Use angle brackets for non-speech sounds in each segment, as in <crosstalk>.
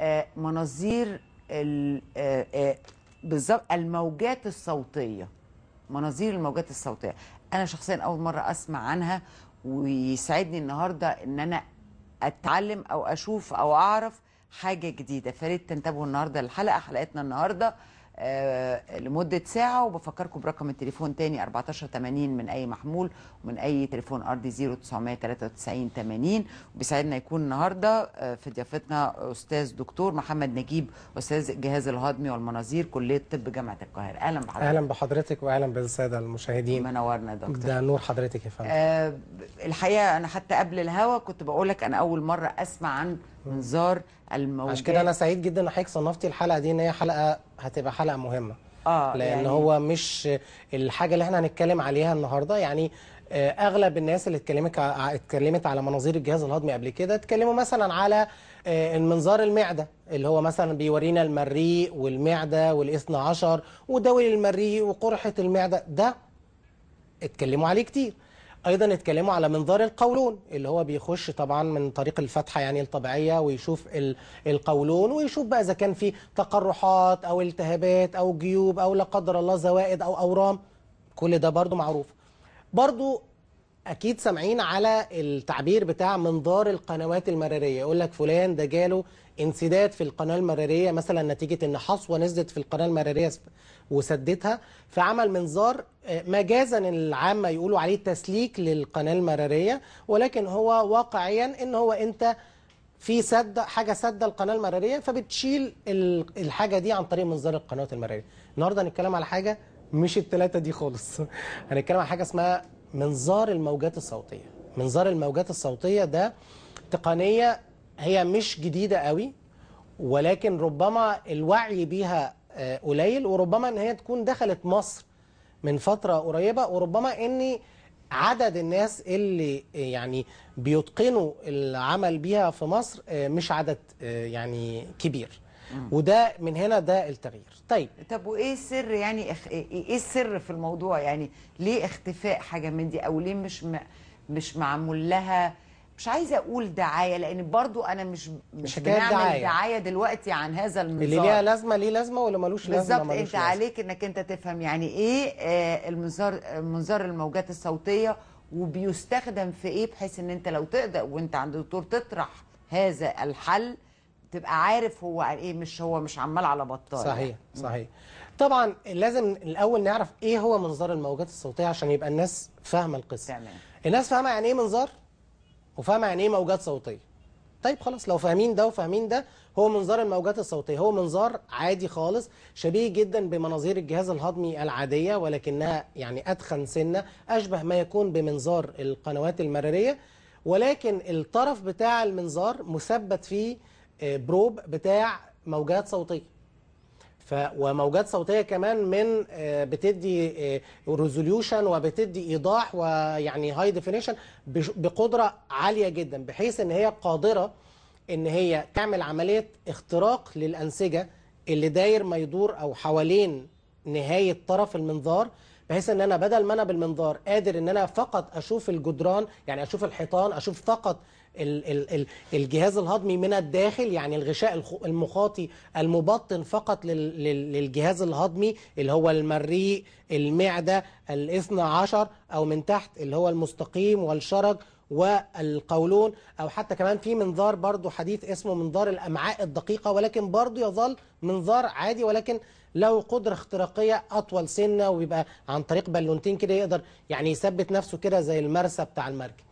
آه، مناظير آه، آه، بالظبط الموجات الصوتيه مناظير الموجات الصوتيه انا شخصيا اول مره اسمع عنها ويسعدني النهارده ان انا اتعلم او اشوف او اعرف حاجه جديده فريد تنتبهوا النهارده للحلقه حلقتنا النهارده آه، لمده ساعه وبفكركم برقم التليفون تاني 1480 من اي محمول ومن اي تليفون ارضي 0993 80 وبيسعدنا يكون النهارده آه، في ضيافتنا استاذ دكتور محمد نجيب استاذ الجهاز الهضمي والمناظير كليه طب جامعه القاهره اهلا بحضرتك اهلا بحضرتك واهلا بالساده المشاهدين منورنا يا دكتور ده نور حضرتك يا فندم أه الحقيقه انا حتى قبل الهوا كنت بقول لك انا اول مره اسمع عن منظار الموجات عشان كده انا سعيد جدا ان حضرتك صنفتي الحلقه دي ان هي حلقه هتبقى حلقه مهمه اه لان يعني هو مش الحاجه اللي احنا هنتكلم عليها النهارده يعني آه، اغلب الناس اللي اتكلمت اتكلمت على مناظير الجهاز الهضمي قبل كده اتكلموا مثلا على آه، المنظار المعده اللي هو مثلا بيورينا المريء والمعده والاثنى عشر ودوري المريء وقرحه المعده ده اتكلموا عليه كتير ايضا اتكلموا على منظار القولون اللي هو بيخش طبعا من طريق الفتحه يعني الطبيعيه ويشوف القولون ويشوف بقى اذا كان في تقرحات او التهابات او جيوب او لا قدر الله زوائد او اورام كل ده برضو معروف برضو اكيد سامعين على التعبير بتاع منظار القنوات المراريه يقول لك فلان ده جاله انسداد في القناه المراريه مثلا نتيجه ان حصوه نزلت في القناه المراريه وسدتها فعمل منظار آه، مجازا العامه يقولوا عليه تسليك للقناه المراريه ولكن هو واقعيا ان هو انت في سد حاجه سد القناه المراريه فبتشيل الحاجه دي عن طريق منظار القنوات المراريه النهارده هنتكلم على حاجه مش الثلاثه دي خالص <laughs> هنتكلم على حاجه اسمها منظار الموجات الصوتية منظار الموجات الصوتية ده تقنية هي مش جديدة قوي ولكن ربما الوعي بيها آه، قليل وربما ان هي تكون دخلت مصر من فترة قريبة وربما ان عدد الناس اللي آه، يعني بيتقنوا العمل بيها في مصر آه، مش عدد يعني كبير وده من هنا ده التغيير طيب طب وايه السر يعني اخ... إيه،, ايه السر في الموضوع يعني ليه اختفاء حاجه من دي او ليه مش م... مش معمول لها مش عايزه اقول دعايه لان برضو انا مش مش بنعمل دعاية. دعايه دلوقتي عن هذا المنظار اللي ليها لازمه ليه لازمه ولا ملوش لازمه بالظبط انت عليك انك انت تفهم يعني ايه آه، المنظار منظار الموجات الصوتيه وبيستخدم في ايه بحيث ان انت لو تقدر وانت عند الدكتور تطرح هذا الحل تبقى عارف هو ايه مش هو مش عمال على بطال يعني. صحيح صحيح طبعا لازم الاول نعرف ايه هو منظار الموجات الصوتيه عشان يبقى الناس فاهمه القصه تمام الناس فاهمه يعني ايه منظار وفاهمه يعني ايه موجات صوتيه طيب خلاص لو فاهمين ده وفاهمين ده هو منظار الموجات الصوتيه هو منظار عادي خالص شبيه جدا بمناظير الجهاز الهضمي العاديه ولكنها يعني ادخن سنه اشبه ما يكون بمنظار القنوات المراريه ولكن الطرف بتاع المنظار مثبت فيه آه، بروب بتاع موجات صوتيه ف وموجات صوتيه كمان من آه، بتدي ريزوليوشن آه، وبتدي ايضاح ويعني هاي ديفينيشن بقدره عاليه جدا بحيث ان هي قادره ان هي تعمل عمليه اختراق للانسجه اللي داير ما يدور او حوالين نهايه طرف المنظار بحيث ان انا بدل ما انا بالمنظار قادر ان انا فقط اشوف الجدران يعني اشوف الحيطان اشوف فقط الجهاز الهضمي من الداخل يعني الغشاء المخاطي المبطن فقط للجهاز الهضمي اللي هو المريء المعدة الاثنى عشر أو من تحت اللي هو المستقيم والشرج والقولون أو حتى كمان في منظار برضو حديث اسمه منظار الأمعاء الدقيقة ولكن برضو يظل منظار عادي ولكن له قدرة اختراقية أطول سنة ويبقى عن طريق بالونتين كده يقدر يعني يثبت نفسه كده زي المرسى بتاع المركب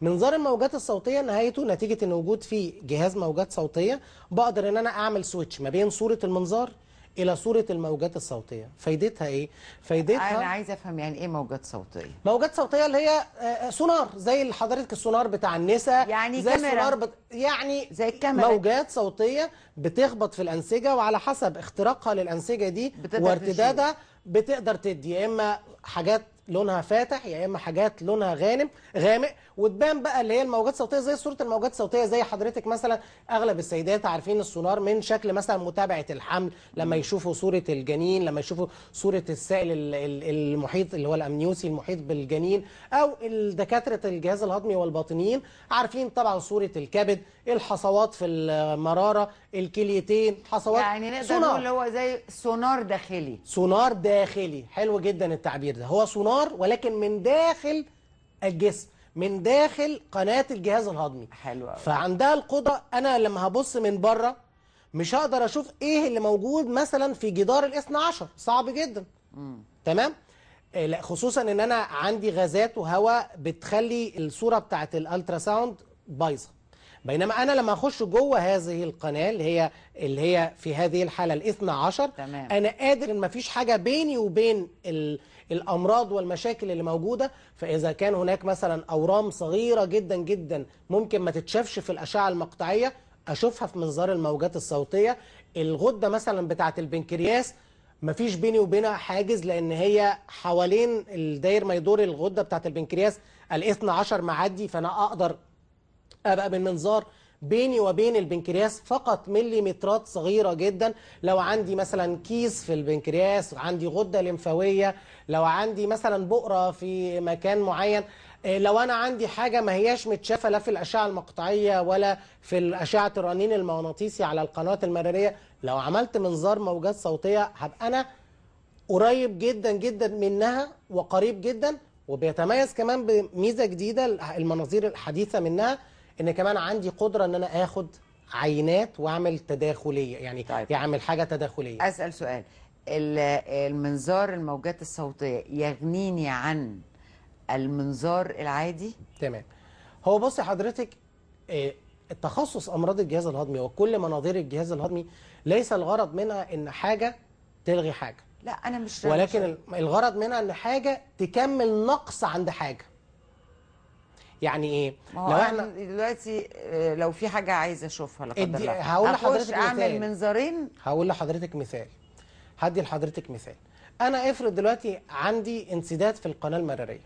منظار الموجات الصوتيه نهايته نتيجه ان وجود فيه جهاز موجات صوتيه بقدر ان انا اعمل سويتش ما بين صوره المنظار الى صوره الموجات الصوتيه فايدتها ايه فايدتها انا عايز افهم يعني ايه موجات صوتيه موجات صوتيه اللي هي آه، آه، سونار زي حضرتك السونار بتاع النساء يعني زي كاميرا السونار بت... يعني زي الكاميرا موجات صوتيه بتخبط في الانسجه وعلى حسب اختراقها للانسجه دي وارتدادها بتقدر تدي يا اما حاجات لونها فاتح يا اما حاجات لونها غانم غامق وتبان بقى اللي هي الموجات الصوتيه زي صوره الموجات الصوتيه زي حضرتك مثلا اغلب السيدات عارفين السونار من شكل مثلا متابعه الحمل لما يشوفوا صوره الجنين لما يشوفوا صوره السائل المحيط اللي هو الامنيوسي المحيط بالجنين او دكاتره الجهاز الهضمي والباطنيين عارفين طبعا صوره الكبد الحصوات في المراره الكليتين حصوات يعني نقدر نقول هو زي سونار داخلي سونار داخلي حلو جدا التعبير ده هو سونار ولكن من داخل الجسم من داخل قناه الجهاز الهضمي حلو قوي فعندها القدره انا لما هبص من بره مش هقدر اشوف ايه اللي موجود مثلا في جدار الاثنى عشر صعب جدا مم. تمام آه، لا خصوصا ان انا عندي غازات وهواء بتخلي الصوره بتاعه الالترا ساوند بايظه بينما انا لما اخش جوه هذه القناه اللي هي اللي هي في هذه الحاله الاثنى عشر تمام. انا قادر ان مفيش حاجه بيني وبين الأمراض والمشاكل اللي موجودة فإذا كان هناك مثلا أورام صغيرة جدا جدا ممكن ما تتشافش في الأشعة المقطعية أشوفها في منظار الموجات الصوتية الغدة مثلا بتاعة البنكرياس مفيش بيني وبينها حاجز لان هي حوالين الداير ما يدور الغده بتاعه البنكرياس الاثنى عشر معدي فانا اقدر ابقى بالمنظار بيني وبين البنكرياس فقط مليمترات صغيرة جدا لو عندي مثلا كيس في البنكرياس عندي غدة لمفاوية لو عندي مثلا بؤرة في مكان معين آه، لو انا عندي حاجه ما هياش متشافه لا في الاشعه المقطعيه ولا في الأشعة الرنين المغناطيسي على القنوات المراريه لو عملت منظار موجات صوتيه هبقى انا قريب جدا جدا منها وقريب جدا وبيتميز كمان بميزه جديده المناظير الحديثه منها ان كمان عندي قدره ان انا اخد عينات واعمل تداخليه يعني طيب. يعمل يعني حاجه تداخليه اسال سؤال المنظار الموجات الصوتيه يغنيني عن المنظار العادي تمام هو بصي حضرتك آه، التخصص امراض الجهاز الهضمي وكل مناظير الجهاز الهضمي ليس الغرض منها ان حاجه تلغي حاجه لا انا مش ولكن مش الغرض منها ان حاجه تكمل نقص عند حاجه يعني ايه لو احنا دلوقتي آه، لو في حاجه عايزه اشوفها لا قدر الله هقول لحضرتك اعمل منظارين هقول لحضرتك مثال هدي لحضرتك مثال انا افرض دلوقتي عندي انسداد في القناه المراريه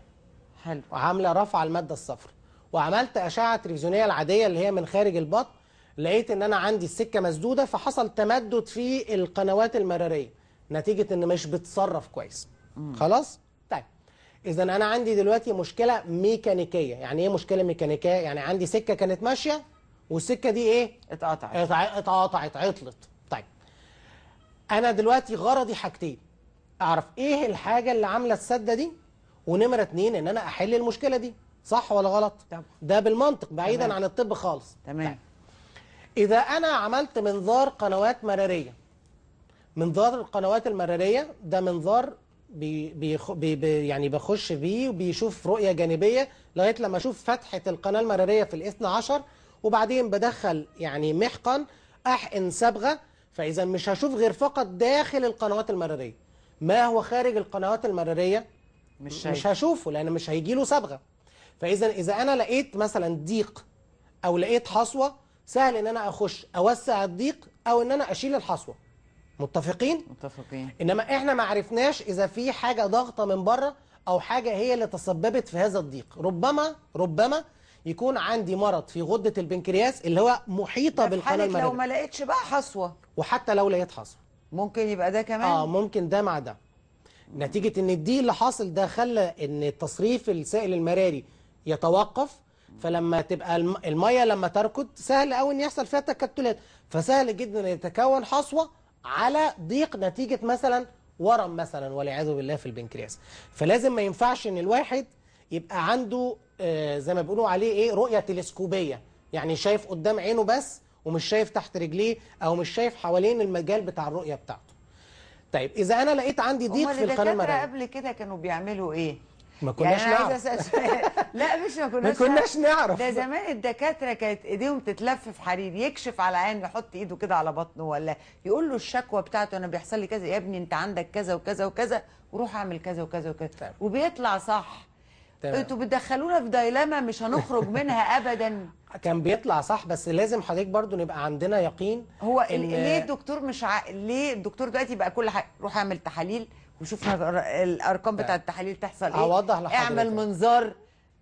حلو وعامله رفع الماده الصفراء وعملت اشعه تلفزيونيه العاديه اللي هي من خارج البطن لقيت ان انا عندي السكه مسدوده فحصل تمدد في القنوات المراريه نتيجه ان مش بتصرف كويس م. خلاص اذا انا عندي دلوقتي مشكله ميكانيكيه يعني ايه مشكله ميكانيكيه يعني عندي سكه كانت ماشيه والسكه دي ايه اتقطعت اتقطعت عطلت طيب انا دلوقتي غرضي حاجتين اعرف ايه الحاجه اللي عامله السده دي ونمره اتنين ان انا احل المشكله دي صح ولا غلط طبعا. ده بالمنطق بعيدا تمام. عن الطب خالص تمام طيب. اذا انا عملت منظار قنوات مراريه منظار القنوات المراريه ده منظار بيخ... بي... بي... يعني بخش بيه وبيشوف رؤية جانبية لغاية لما أشوف فتحة القناة المرارية في الاثنى عشر وبعدين بدخل يعني محقن أحقن صبغة فإذا مش هشوف غير فقط داخل القنوات المرارية ما هو خارج القنوات المرارية مش, مش هشوفه لأن مش هيجي له صبغة فإذا إذا أنا لقيت مثلا ضيق أو لقيت حصوة سهل إن أنا أخش أوسع الضيق أو إن أنا أشيل الحصوة متفقين متفقين انما احنا ما عرفناش اذا في حاجه ضغطه من بره او حاجه هي اللي تسببت في هذا الضيق ربما ربما يكون عندي مرض في غده البنكرياس اللي هو محيطه بالقناه المرئيه لو ما لقيتش بقى حصوه وحتى لو لقيت حصوه ممكن يبقى ده كمان اه ممكن ده مع ده نتيجه ان الدي اللي حاصل ده خلى ان تصريف السائل المراري يتوقف فلما تبقى الميه لما تركض سهل قوي ان يحصل فيها تكتلات فسهل جدا ان يتكون حصوه على ضيق نتيجة مثلا ورم مثلا والعياذ بالله في البنكرياس فلازم ما ينفعش ان الواحد يبقى عنده آه، زي ما بيقولوا عليه ايه رؤية تلسكوبية يعني شايف قدام عينه بس ومش شايف تحت رجليه او مش شايف حوالين المجال بتاع الرؤية بتاعته طيب اذا انا لقيت عندي ضيق في القناة المرئية قبل كده كانوا بيعملوا ايه ما يعني كناش يعني نعرف <laughs> لا مش ما كناش ما كناش نعرف ده زمان الدكاتره كانت ايديهم تتلف في حرير يكشف على عين يحط ايده كده على بطنه ولا يقول له الشكوى بتاعته انا بيحصل لي كذا يا ابني انت عندك كذا وكذا وكذا وروح اعمل كذا وكذا وكذا طيب. وبيطلع صح انتوا بتدخلونا في دايلاما مش هنخرج منها <laughs> ابدا كان بيطلع صح بس لازم حضرتك برضو نبقى عندنا يقين هو إن ليه الدكتور مش ع... ليه الدكتور دلوقتي بقى كل حاجه روح اعمل تحاليل وشوف الارقام بتاعه آه. التحاليل تحصل ايه اوضح لحضرتك اعمل منظار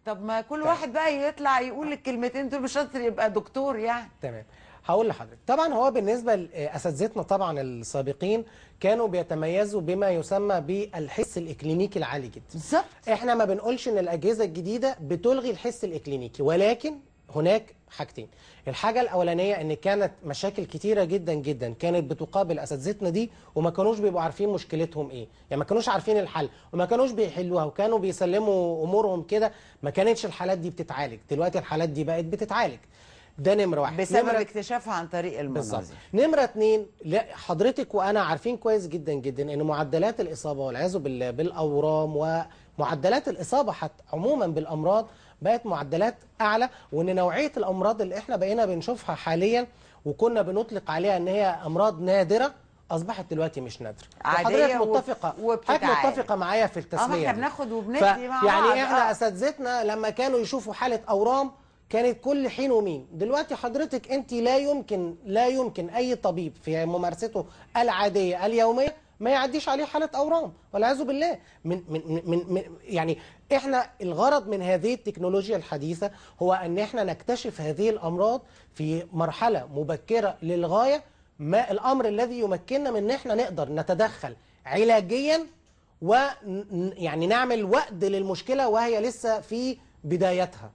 طب ما كل واحد بقى يطلع يقول الكلمتين دول مش شرط يبقى دكتور يعني تمام هقول لحضرتك طبعا هو بالنسبه لاساتذتنا طبعا السابقين كانوا بيتميزوا بما يسمى بالحس الاكلينيكي العالي جدا بالظبط احنا ما بنقولش ان الاجهزه الجديده بتلغي الحس الاكلينيكي ولكن هناك حاجتين الحاجة الأولانية أن كانت مشاكل كتيرة جدا جدا كانت بتقابل أساتذتنا دي وما كانوش بيبقوا عارفين مشكلتهم إيه يعني ما كانوش عارفين الحل وما كانوش بيحلوها وكانوا بيسلموا أمورهم كده ما كانتش الحالات دي بتتعالج دلوقتي الحالات دي بقت بتتعالج ده نمرة واحد بسبب نمرة... اكتشافها عن طريق المناظر بالظبط نمرة اتنين لا حضرتك وأنا عارفين كويس جدا جدا أن معدلات الإصابة والعياذ بالله بالأورام ومعدلات الإصابة حتى عموما بالأمراض بقت معدلات اعلى وان نوعيه الامراض اللي احنا بقينا بنشوفها حاليا وكنا بنطلق عليها ان هي امراض نادره اصبحت دلوقتي مش نادره عاديه متفقه حضرتك متفقه معايا في التسميه اه احنا بناخد وبندي مع يعني احنا آه. اساتذتنا لما كانوا يشوفوا حاله اورام كانت كل حين ومين دلوقتي حضرتك انت لا يمكن لا يمكن اي طبيب في ممارسته العاديه اليوميه ما يعديش عليه حالة أورام والعياذ بالله من, من, من, من يعني إحنا الغرض من هذه التكنولوجيا الحديثة هو أن إحنا نكتشف هذه الأمراض في مرحلة مبكرة للغاية ما الأمر الذي يمكننا من إن إحنا نقدر نتدخل علاجيا و يعني نعمل وقت للمشكلة وهي لسه في بدايتها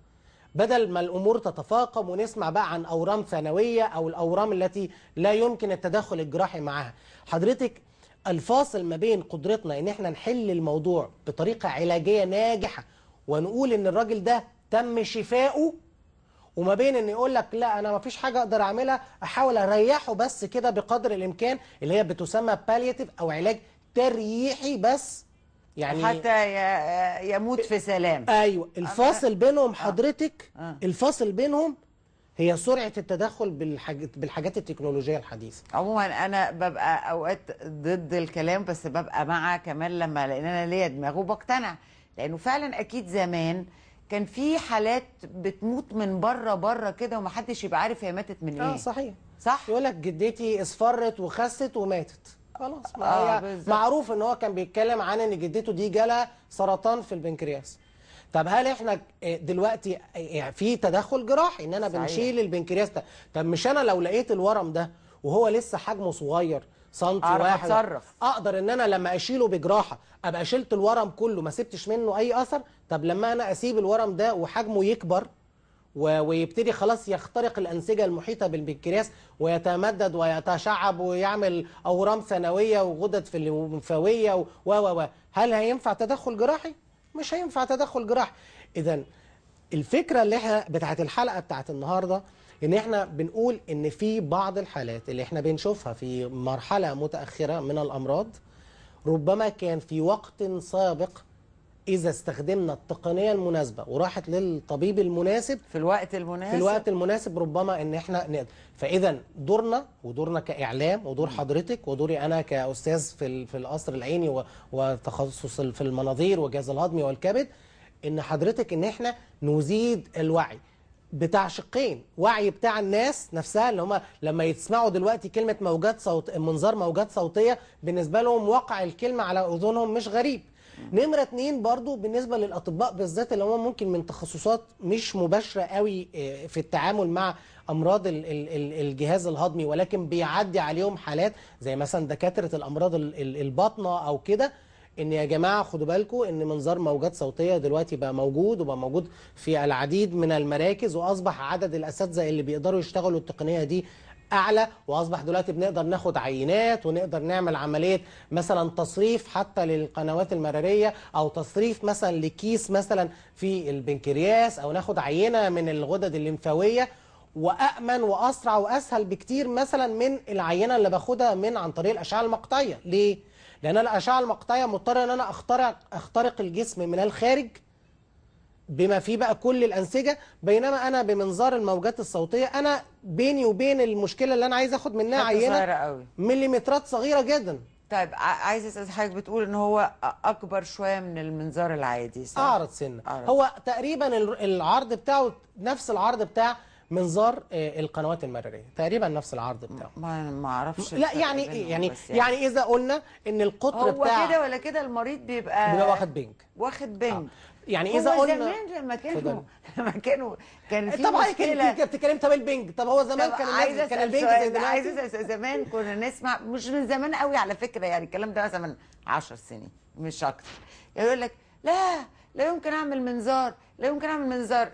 بدل ما الأمور تتفاقم ونسمع بقى عن أورام ثانوية أو الأورام التي لا يمكن التدخل الجراحي معها حضرتك الفاصل ما بين قدرتنا ان احنا نحل الموضوع بطريقة علاجية ناجحة ونقول ان الراجل ده تم شفائه وما بين ان يقول لك لا انا ما فيش حاجه اقدر اعملها احاول اريحه بس كده بقدر الامكان اللي هي بتسمى بالياتيف او علاج تريحي بس يعني حتى يموت في سلام ايوه الفاصل بينهم آه. حضرتك آه. الفاصل بينهم هي سرعه التدخل بالحاجات بالحاجات التكنولوجيه الحديثه عموما انا ببقى اوقات ضد الكلام بس ببقى مع كمان لما لان انا ليا دماغ وبقتنع لانه فعلا اكيد زمان كان في حالات بتموت من بره بره كده ومحدش يبقى عارف هي ماتت من آه، ايه اه صحيح صح يقول لك جدتي اصفرت وخست وماتت خلاص آه معروف ان هو كان بيتكلم عن ان جدته دي جالها سرطان في البنكرياس طب هل احنا آه، دلوقتي آه، يعني في تدخل جراحي ان انا صحيح. بنشيل البنكرياس ده طب مش انا لو لقيت الورم ده وهو لسه حجمه صغير سنتي واحد أتصرف. اقدر ان انا لما اشيله بجراحه ابقى شلت الورم كله ما سبتش منه اي اثر طب لما انا اسيب الورم ده وحجمه يكبر ويبتدي خلاص يخترق الأنسجة المحيطة بالبنكرياس ويتمدد ويتشعب ويعمل أورام ثانوية وغدد في الليمفاوية و و هل هينفع تدخل جراحي؟ مش هينفع تدخل جراحي اذا الفكره اللي احنا بتاعه الحلقه بتاعه النهارده ان احنا بنقول ان في بعض الحالات اللي احنا بنشوفها في مرحله متاخره من الامراض ربما كان في وقت سابق إذا استخدمنا التقنية المناسبة وراحت للطبيب المناسب في الوقت المناسب في الوقت المناسب ربما إن إحنا نقدر فإذا دورنا ودورنا كإعلام ودور حضرتك ودوري أنا كأستاذ في في القصر العيني وتخصص في المناظير والجهاز الهضمي والكبد إن حضرتك إن إحنا نزيد الوعي بتاع شقين وعي بتاع الناس نفسها اللي هم لما يسمعوا دلوقتي كلمة موجات صوت منظار موجات صوتية بالنسبة لهم وقع الكلمة على أذنهم مش غريب نمره اتنين برضو بالنسبه للاطباء بالذات اللي هم ممكن من تخصصات مش مباشره قوي آه، في التعامل مع امراض الجهاز الهضمي ولكن بيعدي عليهم حالات زي مثلا دكاتره الامراض الباطنه او كده ان يا جماعه خدوا بالكم ان منظار موجات صوتيه دلوقتي بقى موجود وبقى موجود في العديد من المراكز واصبح عدد الاساتذه اللي بيقدروا يشتغلوا التقنيه دي اعلى واصبح دلوقتي بنقدر ناخد عينات ونقدر نعمل عمليه مثلا تصريف حتى للقنوات المراريه او تصريف مثلا لكيس مثلا في البنكرياس او ناخد عينه من الغدد الليمفاويه وامن واسرع واسهل بكتير مثلا من العينه اللي باخدها من عن طريق الاشعه المقطعيه ليه لان الاشعه المقطعيه مضطره ان انا اخترق اخترق الجسم من الخارج بما فيه بقى كل الأنسجة بينما أنا بمنظار الموجات الصوتية أنا بيني وبين المشكلة اللي أنا عايز أخد منها عينة مليمترات صغيرة جدا طيب عايز اسال حضرتك بتقول ان هو اكبر شويه من المنظار العادي صح اعرض سنه أعرض. هو تقريبا العرض بتاعه نفس العرض بتاع منظار آه، القنوات المرئيه تقريبا نفس العرض بتاعه ما ما اعرفش لا يعني إيه يعني يعني, يعني اذا قلنا ان القطر هو بتاع هو كده ولا كده المريض بيبقى واخد بنج واخد بنج آه. يعني اذا قلنا زمان لما كانوا <laughs> لما كانوا كان في طبعا انت كنت بتتكلم طب البنج طب هو زمان كان عايز كان البنج زي دلوقتي عايز زمان كنا نسمع مش من زمان قوي على فكره يعني الكلام ده مثلا 10 سنين مش اكتر يقول لك لا لا يمكن اعمل منظار لا يمكن اعمل منظار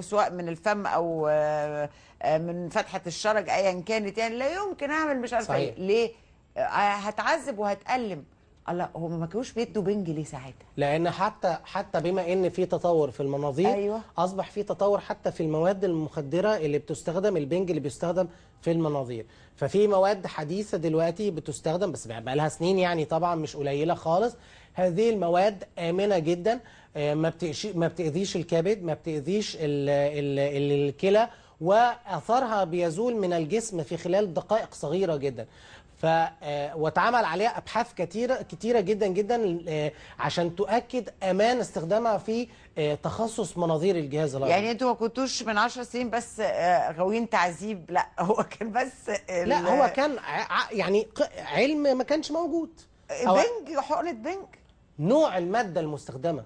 سواء من الفم او آه، آه، من فتحه الشرج ايا كانت يعني لا يمكن اعمل مش عارفه ايه ليه آه، هتعذب وهتألم الله هم ما كانوش بيدوا بنج ليه ساعتها لان حتى حتى بما ان في تطور في المناظير أيوة. اصبح في تطور حتى في المواد المخدره اللي بتستخدم البنج اللي بيستخدم في المناظير ففي مواد حديثه دلوقتي بتستخدم بس بقى لها سنين يعني طبعا مش قليله خالص هذه المواد امنه جدا آه، ما ما بتاذيش الكبد ما بتاذيش الكلى واثرها بيزول من الجسم في خلال دقائق صغيره جدا ف آه، واتعمل عليها ابحاث كتيره كتيره جدا جدا آه، عشان تؤكد امان استخدامها في آه، تخصص مناظير الجهاز الابيض يعني انتوا ما كنتوش من 10 سنين بس غاويين تعذيب لا <laughs> هو كان بس لا هو كان يعني علم ما كانش موجود بنج حقنه بنج نوع الماده المستخدمه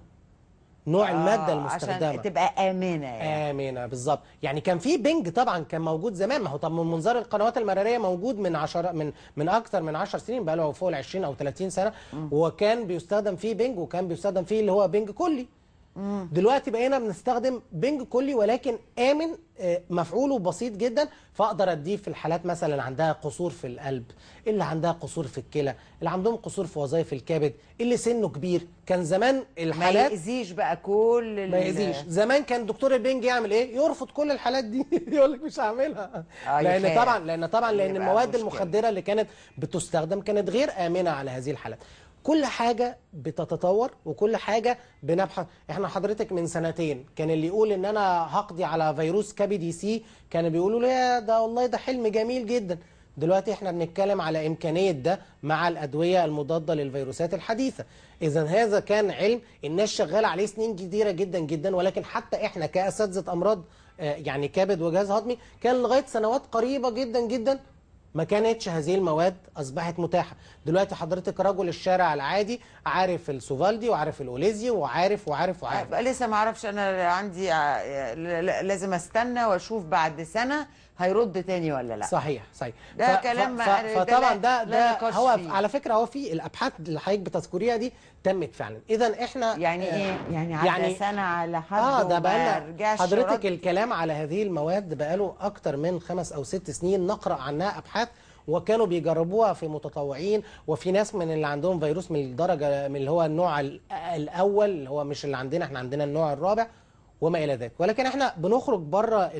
نوع آه الماده المستخدمه عشان تبقى امنه يعني امنه بالظبط يعني كان في بنج طبعا كان موجود زمان ما هو طب من منظار القنوات المراريه موجود من 10 من من اكتر من 10 سنين بقى له فوق ال 20 او 30 سنه م. وكان بيستخدم فيه بنج وكان بيستخدم فيه اللي هو بنج كلي مم. دلوقتي بقينا بنستخدم بنج كلي ولكن امن آه، مفعوله بسيط جدا فاقدر اديه في الحالات مثلا عندها قصور في القلب اللي عندها قصور في الكلى اللي عندهم قصور في وظائف الكبد اللي سنه كبير كان زمان الحالات ما يأذيش بقى كل ما يأذيش زمان كان دكتور البنج يعمل ايه يرفض كل الحالات دي <laughs> يقول لك مش هعملها آه، لان طبعا لان طبعا لان المواد المخدره اللي كانت بتستخدم كانت غير امنه على هذه الحالات كل حاجة بتتطور وكل حاجة بنبحث احنا حضرتك من سنتين كان اللي يقول ان انا هقضي على فيروس كابي دي سي كانوا بيقولوا لي ده والله ده حلم جميل جدا دلوقتي احنا بنتكلم على إمكانية ده مع الأدوية المضادة للفيروسات الحديثة إذا هذا كان علم الناس شغالة عليه سنين كتيرة جدا جدا ولكن حتى احنا كأساتذة أمراض آه، يعني كبد وجهاز هضمي كان لغاية سنوات قريبة جدا جدا ما كانتش هذه المواد اصبحت متاحه دلوقتي حضرتك رجل الشارع العادي عارف السوفالدي وعارف الاوليزي وعارف وعارف وعارف لسه ما اعرفش انا عندي لازم استنى واشوف بعد سنه هيرد تاني ولا لا صحيح صحيح ده ف... كلام ف... فطبعا ده ده, ده هو فيه. على فكره هو في الابحاث اللي حضرتك بتذكريها دي تمت فعلا اذا احنا يعني ايه آه، يعني على يعني سنه على حد اه ده بقى حضرتك رد. الكلام على هذه المواد بقاله اكتر من خمس او ست سنين نقرا عنها ابحاث وكانوا بيجربوها في متطوعين وفي ناس من اللي عندهم فيروس من الدرجه من اللي هو النوع الاول اللي هو مش اللي عندنا احنا عندنا النوع الرابع وما الى ذلك ولكن احنا بنخرج بره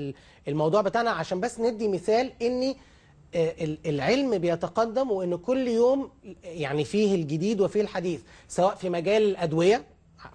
الموضوع بتاعنا عشان بس ندي مثال ان آه، العلم بيتقدم وان كل يوم يعني فيه الجديد وفيه الحديث سواء في مجال الادويه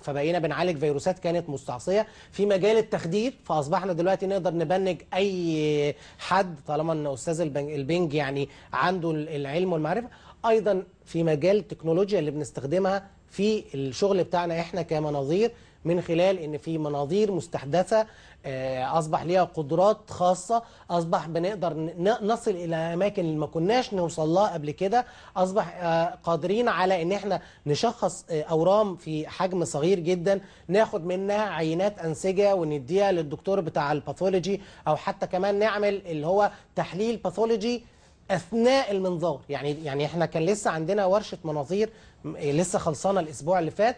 فبقينا بنعالج فيروسات كانت مستعصيه في مجال التخدير فاصبحنا دلوقتي نقدر نبنج اي حد طالما ان استاذ البنج يعني عنده العلم والمعرفه ايضا في مجال التكنولوجيا اللي بنستخدمها في الشغل بتاعنا احنا كمناظير من خلال ان في مناظير مستحدثه آه، أصبح ليها قدرات خاصة أصبح بنقدر نصل إلى أماكن اللي ما كناش نوصل لها قبل كده أصبح آه، قادرين على إن إحنا نشخص آه، أورام في حجم صغير جدا ناخد منها عينات أنسجة ونديها للدكتور بتاع الباثولوجي أو حتى كمان نعمل اللي هو تحليل باثولوجي اثناء المنظار يعني يعني احنا كان لسه عندنا ورشه مناظير لسه خلصانه الاسبوع اللي فات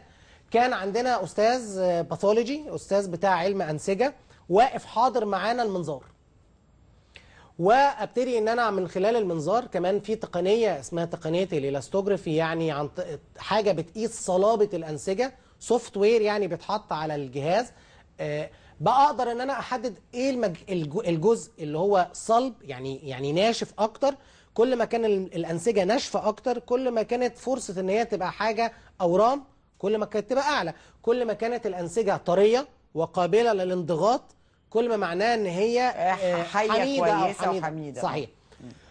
كان عندنا استاذ باثولوجي استاذ بتاع علم انسجه واقف حاضر معانا المنظار وابتدي ان انا من خلال المنظار كمان في تقنيه اسمها تقنيه الالاستوجرافي يعني عن حاجه بتقيس صلابه الانسجه سوفت وير يعني بيتحط على الجهاز آه، بقدر ان انا احدد ايه المج... الجزء اللي هو صلب يعني يعني ناشف اكتر كل ما كان الانسجه ناشفه اكتر كل ما كانت فرصه ان هي تبقى حاجه اورام كل ما كانت تبقى اعلى كل ما كانت الانسجه طريه وقابله للانضغاط كل ما معناه ان هي آه، حيه حميدة كويسه حميدة. وحميده صحيح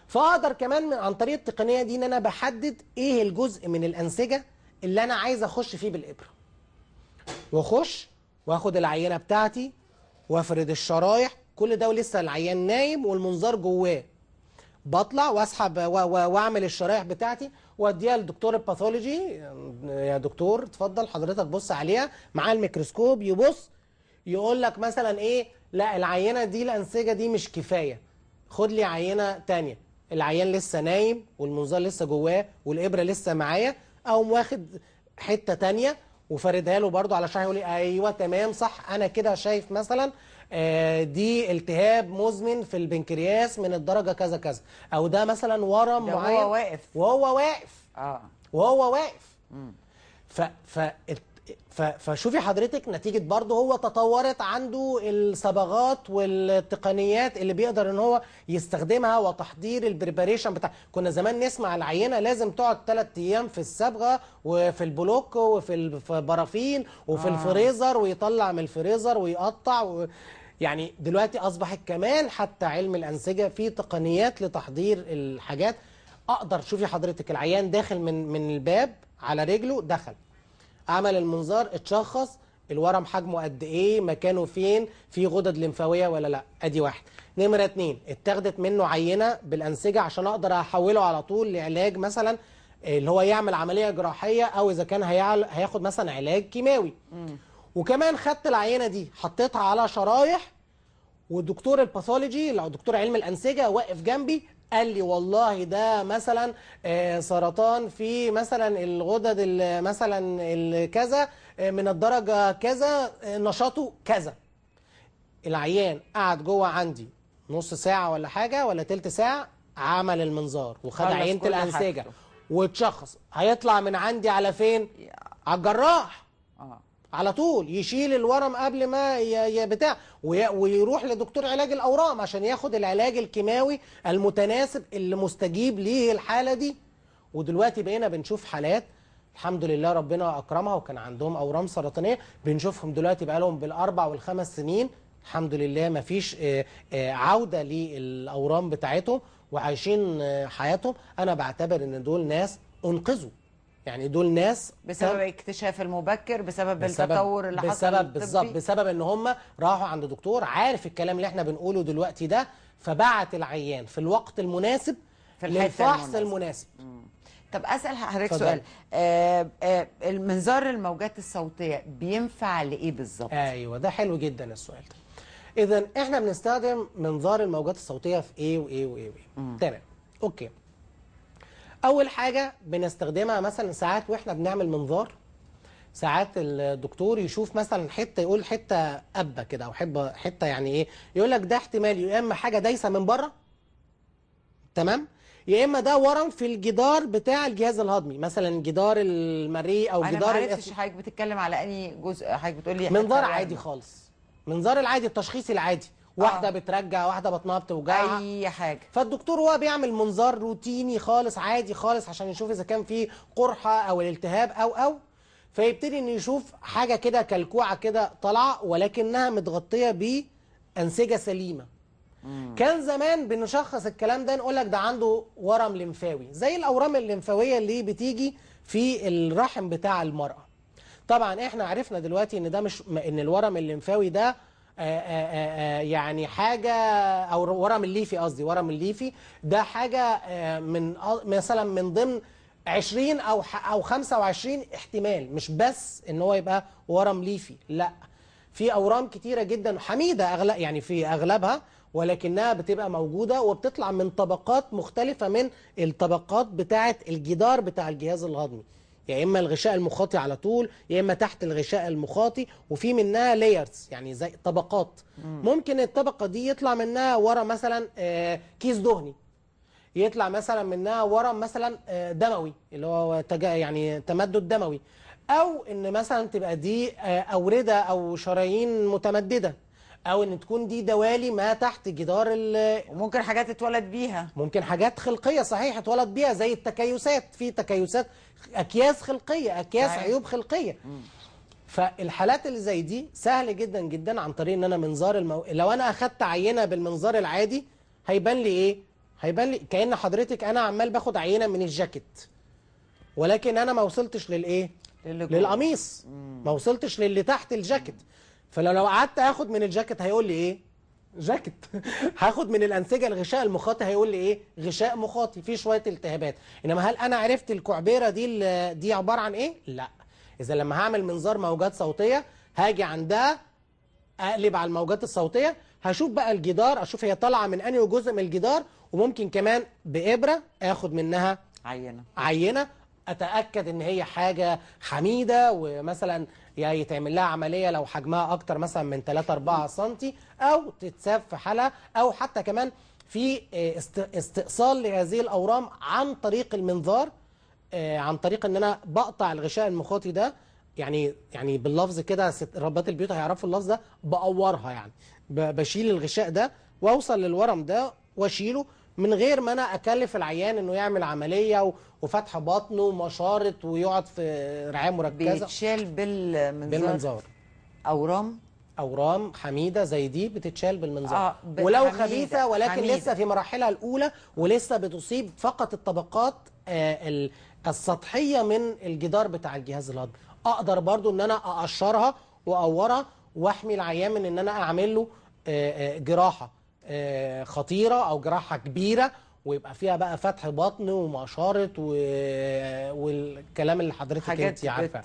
فاقدر كمان من عن طريق التقنيه دي ان انا بحدد ايه الجزء من الانسجه اللي انا عايز اخش فيه بالابره واخش واخد العينه بتاعتي وافرد الشرايح كل ده ولسه العيان نايم والمنظار جواه بطلع واسحب واعمل الشرايح بتاعتي واديها لدكتور الباثولوجي يا دكتور اتفضل حضرتك بص عليها معاه الميكروسكوب يبص يقول لك مثلا ايه لا العينه دي الانسجه دي مش كفايه خد لي عينه ثانيه العيان لسه نايم والمنظار لسه جواه والابره لسه معايا اقوم واخد حته ثانيه وفاردها له برده علشان يقول لي ايوه تمام صح انا كده شايف مثلا آه، دي التهاب مزمن في البنكرياس من الدرجه كذا كذا او ده مثلا ورم معين وهو واقف وهو واقف اه وهو واقف ف... ف فشوفي حضرتك نتيجه برضه هو تطورت عنده الصبغات والتقنيات اللي بيقدر ان هو يستخدمها وتحضير البريباريشن بتاع كنا زمان نسمع العينه لازم تقعد ثلاث ايام في الصبغه وفي البلوك وفي البرافين وفي آه. الفريزر ويطلع من الفريزر ويقطع و... يعني دلوقتي اصبحت كمان حتى علم الانسجه في تقنيات لتحضير الحاجات اقدر شوفي حضرتك العيان داخل من من الباب على رجله دخل عمل المنظار اتشخص الورم حجمه قد ايه مكانه فين في غدد لمفاويه ولا لا ادي واحد نمره اتنين اتخذت منه عينه بالانسجه عشان اقدر احوله على طول لعلاج مثلا اللي هو يعمل عمليه جراحيه او اذا كان هياخد مثلا علاج كيماوي وكمان خدت العينه دي حطيتها على شرايح والدكتور الباثولوجي هو دكتور علم الانسجه واقف جنبي قال لي والله ده مثلا آه، سرطان في مثلا الغدد مثلا كذا آه، من الدرجة كذا آه، نشاطه كذا العيان قعد جوه عندي نص ساعة ولا حاجة ولا تلت ساعة عمل المنظار وخد عينة الأنسجة واتشخص هيطلع من عندي على فين؟ على الجراح على طول يشيل الورم قبل ما بتاع ويروح لدكتور علاج الاورام عشان ياخد العلاج الكيماوي المتناسب اللي مستجيب ليه الحاله دي ودلوقتي بقينا بنشوف حالات الحمد لله ربنا اكرمها وكان عندهم اورام سرطانيه بنشوفهم دلوقتي بقى لهم بالاربع والخمس سنين الحمد لله ما فيش آه، آه، عوده للاورام بتاعتهم وعايشين آه، حياتهم انا بعتبر ان دول ناس انقذوا يعني دول ناس بسبب اكتشاف المبكر بسبب, بسبب التطور اللي بسبب حصل بسبب بالظبط بسبب ان هم راحوا عند دكتور عارف الكلام اللي احنا بنقوله دلوقتي ده فبعت العيان في الوقت المناسب في للفحص المناسب, المناسب. طب اسال حضرتك سؤال آه آه المنظار الموجات الصوتيه بينفع لايه بالظبط ايوه ده حلو جدا السؤال ده اذا احنا بنستخدم منظار الموجات الصوتيه في ايه وايه وايه وايه تمام اوكي اول حاجه بنستخدمها مثلا ساعات واحنا بنعمل منظار ساعات الدكتور يشوف مثلا حته يقول حته قبه كده او حبه حته يعني ايه يقول لك ده احتمال يا اما حاجه دايسه من بره تمام يا اما ده ورم في الجدار بتاع الجهاز الهضمي مثلا جدار المريء او أنا جدار انا ما عرفتش حضرتك بتتكلم على انهي جزء حضرتك بتقول لي منظار عادي يعني. خالص منظار العادي التشخيصي العادي واحده آه. بترجع واحده بطنها وجاي اي حاجه فالدكتور هو بيعمل منظار روتيني خالص عادي خالص عشان يشوف اذا كان في قرحه او الالتهاب او او فيبتدي انه يشوف حاجه كده كلكوعه كده طالعه ولكنها متغطيه بانسجه سليمه مم. كان زمان بنشخص الكلام ده نقول لك ده عنده ورم لمفاوي زي الاورام الليمفاويه اللي بتيجي في الرحم بتاع المراه طبعا احنا عرفنا دلوقتي ان ده مش ان الورم الليمفاوي ده آه، آه، آه، يعني حاجه او ورم الليفي قصدي ورم الليفي ده حاجه من مثلا من ضمن 20 او او 25 احتمال مش بس ان هو يبقى ورم ليفي لا في اورام كتيره جدا حميده اغلب يعني في اغلبها ولكنها بتبقى موجوده وبتطلع من طبقات مختلفه من الطبقات بتاعه الجدار بتاع الجهاز الهضمي يا اما الغشاء المخاطي على طول يا اما تحت الغشاء المخاطي وفي منها لايرز يعني زي طبقات ممكن الطبقه دي يطلع منها ورا مثلا آه، كيس دهني يطلع مثلا منها ورم مثلا آه، دموي اللي هو يعني تمدد دموي او ان مثلا تبقى دي آه، اورده او شرايين متمدده او ان تكون دي دوالي ما تحت جدار ال وممكن حاجات اتولد بيها ممكن حاجات خلقيه صحيح اتولد بيها زي التكيسات في تكيسات اكياس خلقيه اكياس صحيح. عيوب خلقيه مم. فالحالات اللي زي دي سهل جدا جدا عن طريق ان انا منظار المو... لو انا اخدت عينه بالمنظار العادي هيبان لي ايه هيبان لي كان حضرتك انا عمال باخد عينه من الجاكيت ولكن انا ما وصلتش للايه للقميص ما وصلتش للي تحت الجاكيت فلو لو قعدت اخد من الجاكيت هيقول لي ايه جاكيت <laughs> هاخد من الانسجه الغشاء المخاطي هيقول لي ايه غشاء مخاطي فيه شويه التهابات انما هل انا عرفت الكعبيره دي دي عباره عن ايه لا اذا لما هعمل منظار موجات صوتيه هاجي عندها اقلب على الموجات الصوتيه هشوف بقى الجدار اشوف هي طالعه من انهي جزء من الجدار وممكن كمان بابره اخد منها عينه عينه اتاكد ان هي حاجه حميده ومثلا يعني يتعمل لها عمليه لو حجمها اكتر مثلا من 3 4 سم او تتساب في حلقه او حتى كمان في آه، استئصال لهذه الاورام عن طريق المنظار آه، عن طريق ان انا بقطع الغشاء المخاطي ده يعني يعني باللفظ كده ربات البيوت هيعرفوا اللفظ ده بقورها يعني بشيل الغشاء ده واوصل للورم ده واشيله من غير ما انا اكلف العيان انه يعمل عمليه وفتح بطنه ومشارط ويقعد في رعايه مركزه بيتشال بالمنظار بالمنظار اورام اورام حميده زي دي بتتشال بالمنظار آه ولو خبيثه ولكن حميدة. لسه في مراحلها الاولى ولسه بتصيب فقط الطبقات آه السطحيه من الجدار بتاع الجهاز الهضمي اقدر برضو ان انا اقشرها واورها واحمي العيان من ان انا اعمل له آه, آه، جراحه آه، خطيرة أو جراحة كبيرة ويبقى فيها بقى فتح بطن ومقشرة و... والكلام اللي حضرتك انت عارفاه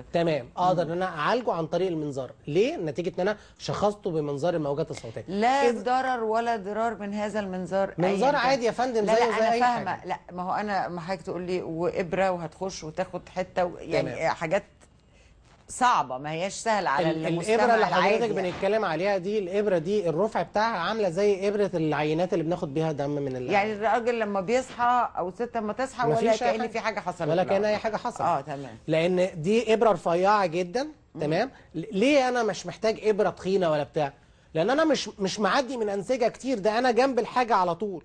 بت... تمام اقدر ان انا اعالجه عن طريق المنظار ليه نتيجه ان انا شخصته بمنظار الموجات الصوتيه لا إذ... ضرر ولا ضرار من هذا المنظار منظار عادي يا فندم زيه زي اي لا انا فاهمه لا ما هو انا ما حضرتك تقول لي وابره وهتخش وتاخد حته و... يعني تمام. حاجات صعبه ما هياش سهله على الابره اللي حضرتك يعني. بنتكلم عليها دي الابره دي الرفع بتاعها عامله زي ابره العينات اللي بناخد بيها دم من اللعب. يعني الراجل لما بيصحى او الست لما تصحى ولا كان في حاجه حصلت ولا كان اي حاجه حصلت اه تمام لان دي ابره رفيعه جدا تمام ليه انا مش محتاج ابره تخينه ولا بتاع لان انا مش مش معدي من انسجه كتير ده انا جنب الحاجه على طول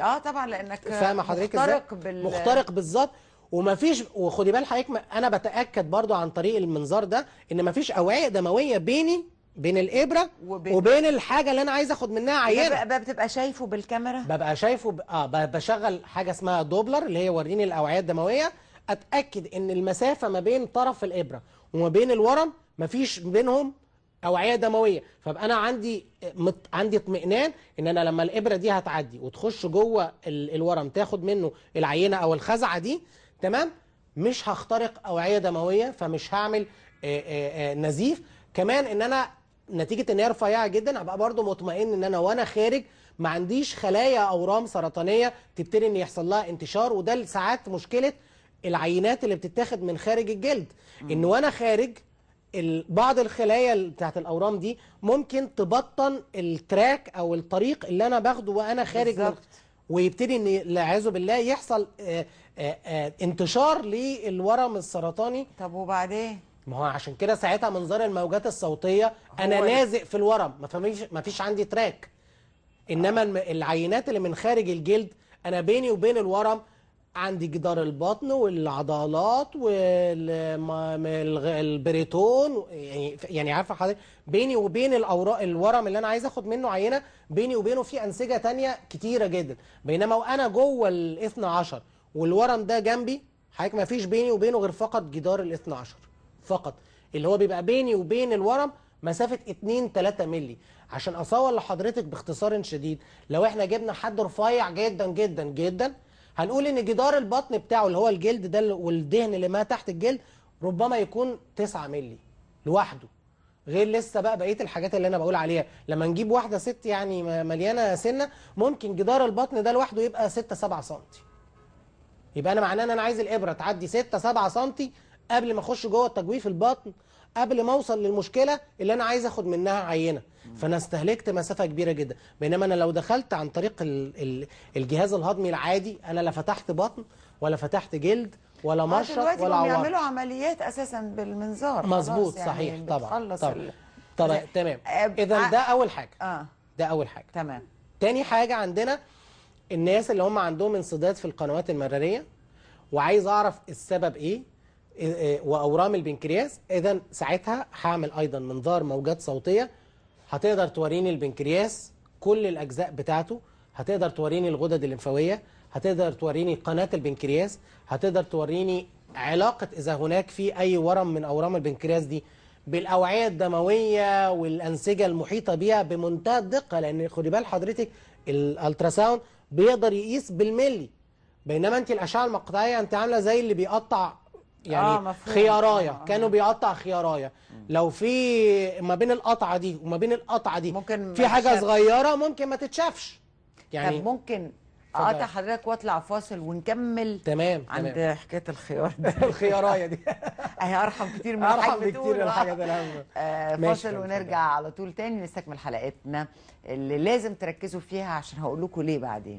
اه طبعا لانك فاهمه حضرتك مخترق بال... مخترق بالظبط ومفيش وخدي بال حضرتك انا بتاكد برضو عن طريق المنظار ده ان مفيش اوعيه دمويه بيني بين الابره وبين, وبين الحاجه اللي انا عايز اخد منها عينه بقى بتبقى شايفه بالكاميرا ببقى شايفه ب... اه بشغل حاجه اسمها دوبلر اللي هي وريني الاوعيه الدمويه اتاكد ان المسافه ما بين طرف الابره وما بين الورم مفيش بينهم اوعيه دمويه فبقى انا عندي مت... عندي اطمئنان ان انا لما الابره دي هتعدي وتخش جوه ال... الورم تاخد منه العينه او الخزعه دي تمام مش هخترق اوعيه دمويه فمش هعمل آآ آه، آآ آه، آه، نزيف كمان ان انا نتيجه ان هي رفيعه جدا هبقى برضو مطمئن ان انا وانا خارج ما عنديش خلايا اورام سرطانيه تبتدي ان يحصل لها انتشار وده ساعات مشكله العينات اللي بتتاخد من خارج الجلد ان وانا خارج بعض الخلايا بتاعت الاورام دي ممكن تبطن التراك او الطريق اللي انا باخده وانا خارج بالزبط. ويبتدي ان اعوذ بالله يحصل آآ آه، آآ آه، آه، انتشار للورم السرطاني طب وبعدين ما هو عشان كده ساعتها منظر الموجات الصوتيه انا لازق في الورم ما فيش ما فيش عندي تراك انما العينات اللي من خارج الجلد انا بيني وبين الورم عندي جدار البطن والعضلات والبريتون يعني يعني عارفه حضرتك بيني وبين الاوراق الورم اللي انا عايز اخد منه عينه بيني وبينه في انسجه تانية كتيره جدا بينما وانا جوه ال 12 والورم ده جنبي حضرتك ما فيش بيني وبينه غير فقط جدار ال 12 فقط اللي هو بيبقى بيني وبين الورم مسافه 2 3 مللي عشان اصور لحضرتك باختصار شديد لو احنا جبنا حد رفيع جدا جدا جدا هنقول ان جدار البطن بتاعه اللي هو الجلد ده والدهن اللي ما تحت الجلد ربما يكون 9 مللي لوحده غير لسه بقى بقيه الحاجات اللي انا بقول عليها لما نجيب واحده ست يعني مليانه سنه ممكن جدار البطن ده لوحده يبقى 6 7 سم يبقى انا معناه ان انا عايز الابره تعدي 6 7 سم قبل ما اخش جوه التجويف البطن قبل ما اوصل للمشكله اللي انا عايز اخد منها عينه فانا استهلكت مسافه كبيره جدا بينما انا لو دخلت عن طريق الجهاز الهضمي العادي انا لا فتحت بطن ولا فتحت جلد ولا اه، مشط ولا عوار دلوقتي بيعملوا عمليات اساسا بالمنظار مظبوط يعني صحيح طبعا طبعا طبعا تمام آه، اذا آه، ده اول حاجه اه ده اول حاجه تمام تاني حاجه عندنا الناس اللي هم عندهم انسداد في القنوات المراريه وعايز اعرف السبب ايه إيه، إيه، واورام البنكرياس اذا ساعتها هعمل ايضا منظار موجات صوتيه هتقدر توريني البنكرياس كل الاجزاء بتاعته هتقدر توريني الغدد الليمفاويه هتقدر توريني قناه البنكرياس هتقدر توريني علاقه اذا هناك في اي ورم من اورام البنكرياس دي بالاوعيه الدمويه والانسجه المحيطه بيها بمنتهى الدقه لان خدي بال حضرتك الالتراساوند بيقدر يقيس بالملي بينما انت الاشعه المقطعيه انت عامله زي اللي بيقطع يعني آه خيارايا آه. كانوا آه. بيقطع خيارايا لو في ما بين القطعه دي وما بين القطعه دي ممكن في حاجه تشاف. صغيره ممكن ما تتشافش يعني طب ممكن اقطع حضرتك واطلع فاصل ونكمل تمام عند تمام. حكايه الخيار <laughs> دي دي <laughs> اهي ارحم كتير من ارحم بكتير الحاجه دي آه فاصل ونرجع على طول تاني نستكمل حلقتنا اللي لازم تركزوا فيها عشان هقول لكم ليه بعدين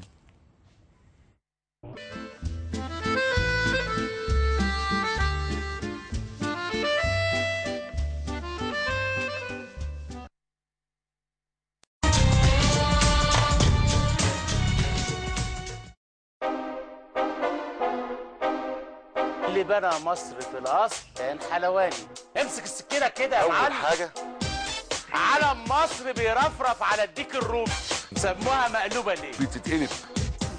اللي بنى مصر في الاصل كان حلواني امسك السكينه كده يا معلم حاجه علم مصر بيرفرف على الديك الرومي سموها مقلوبه ليه بتتقلب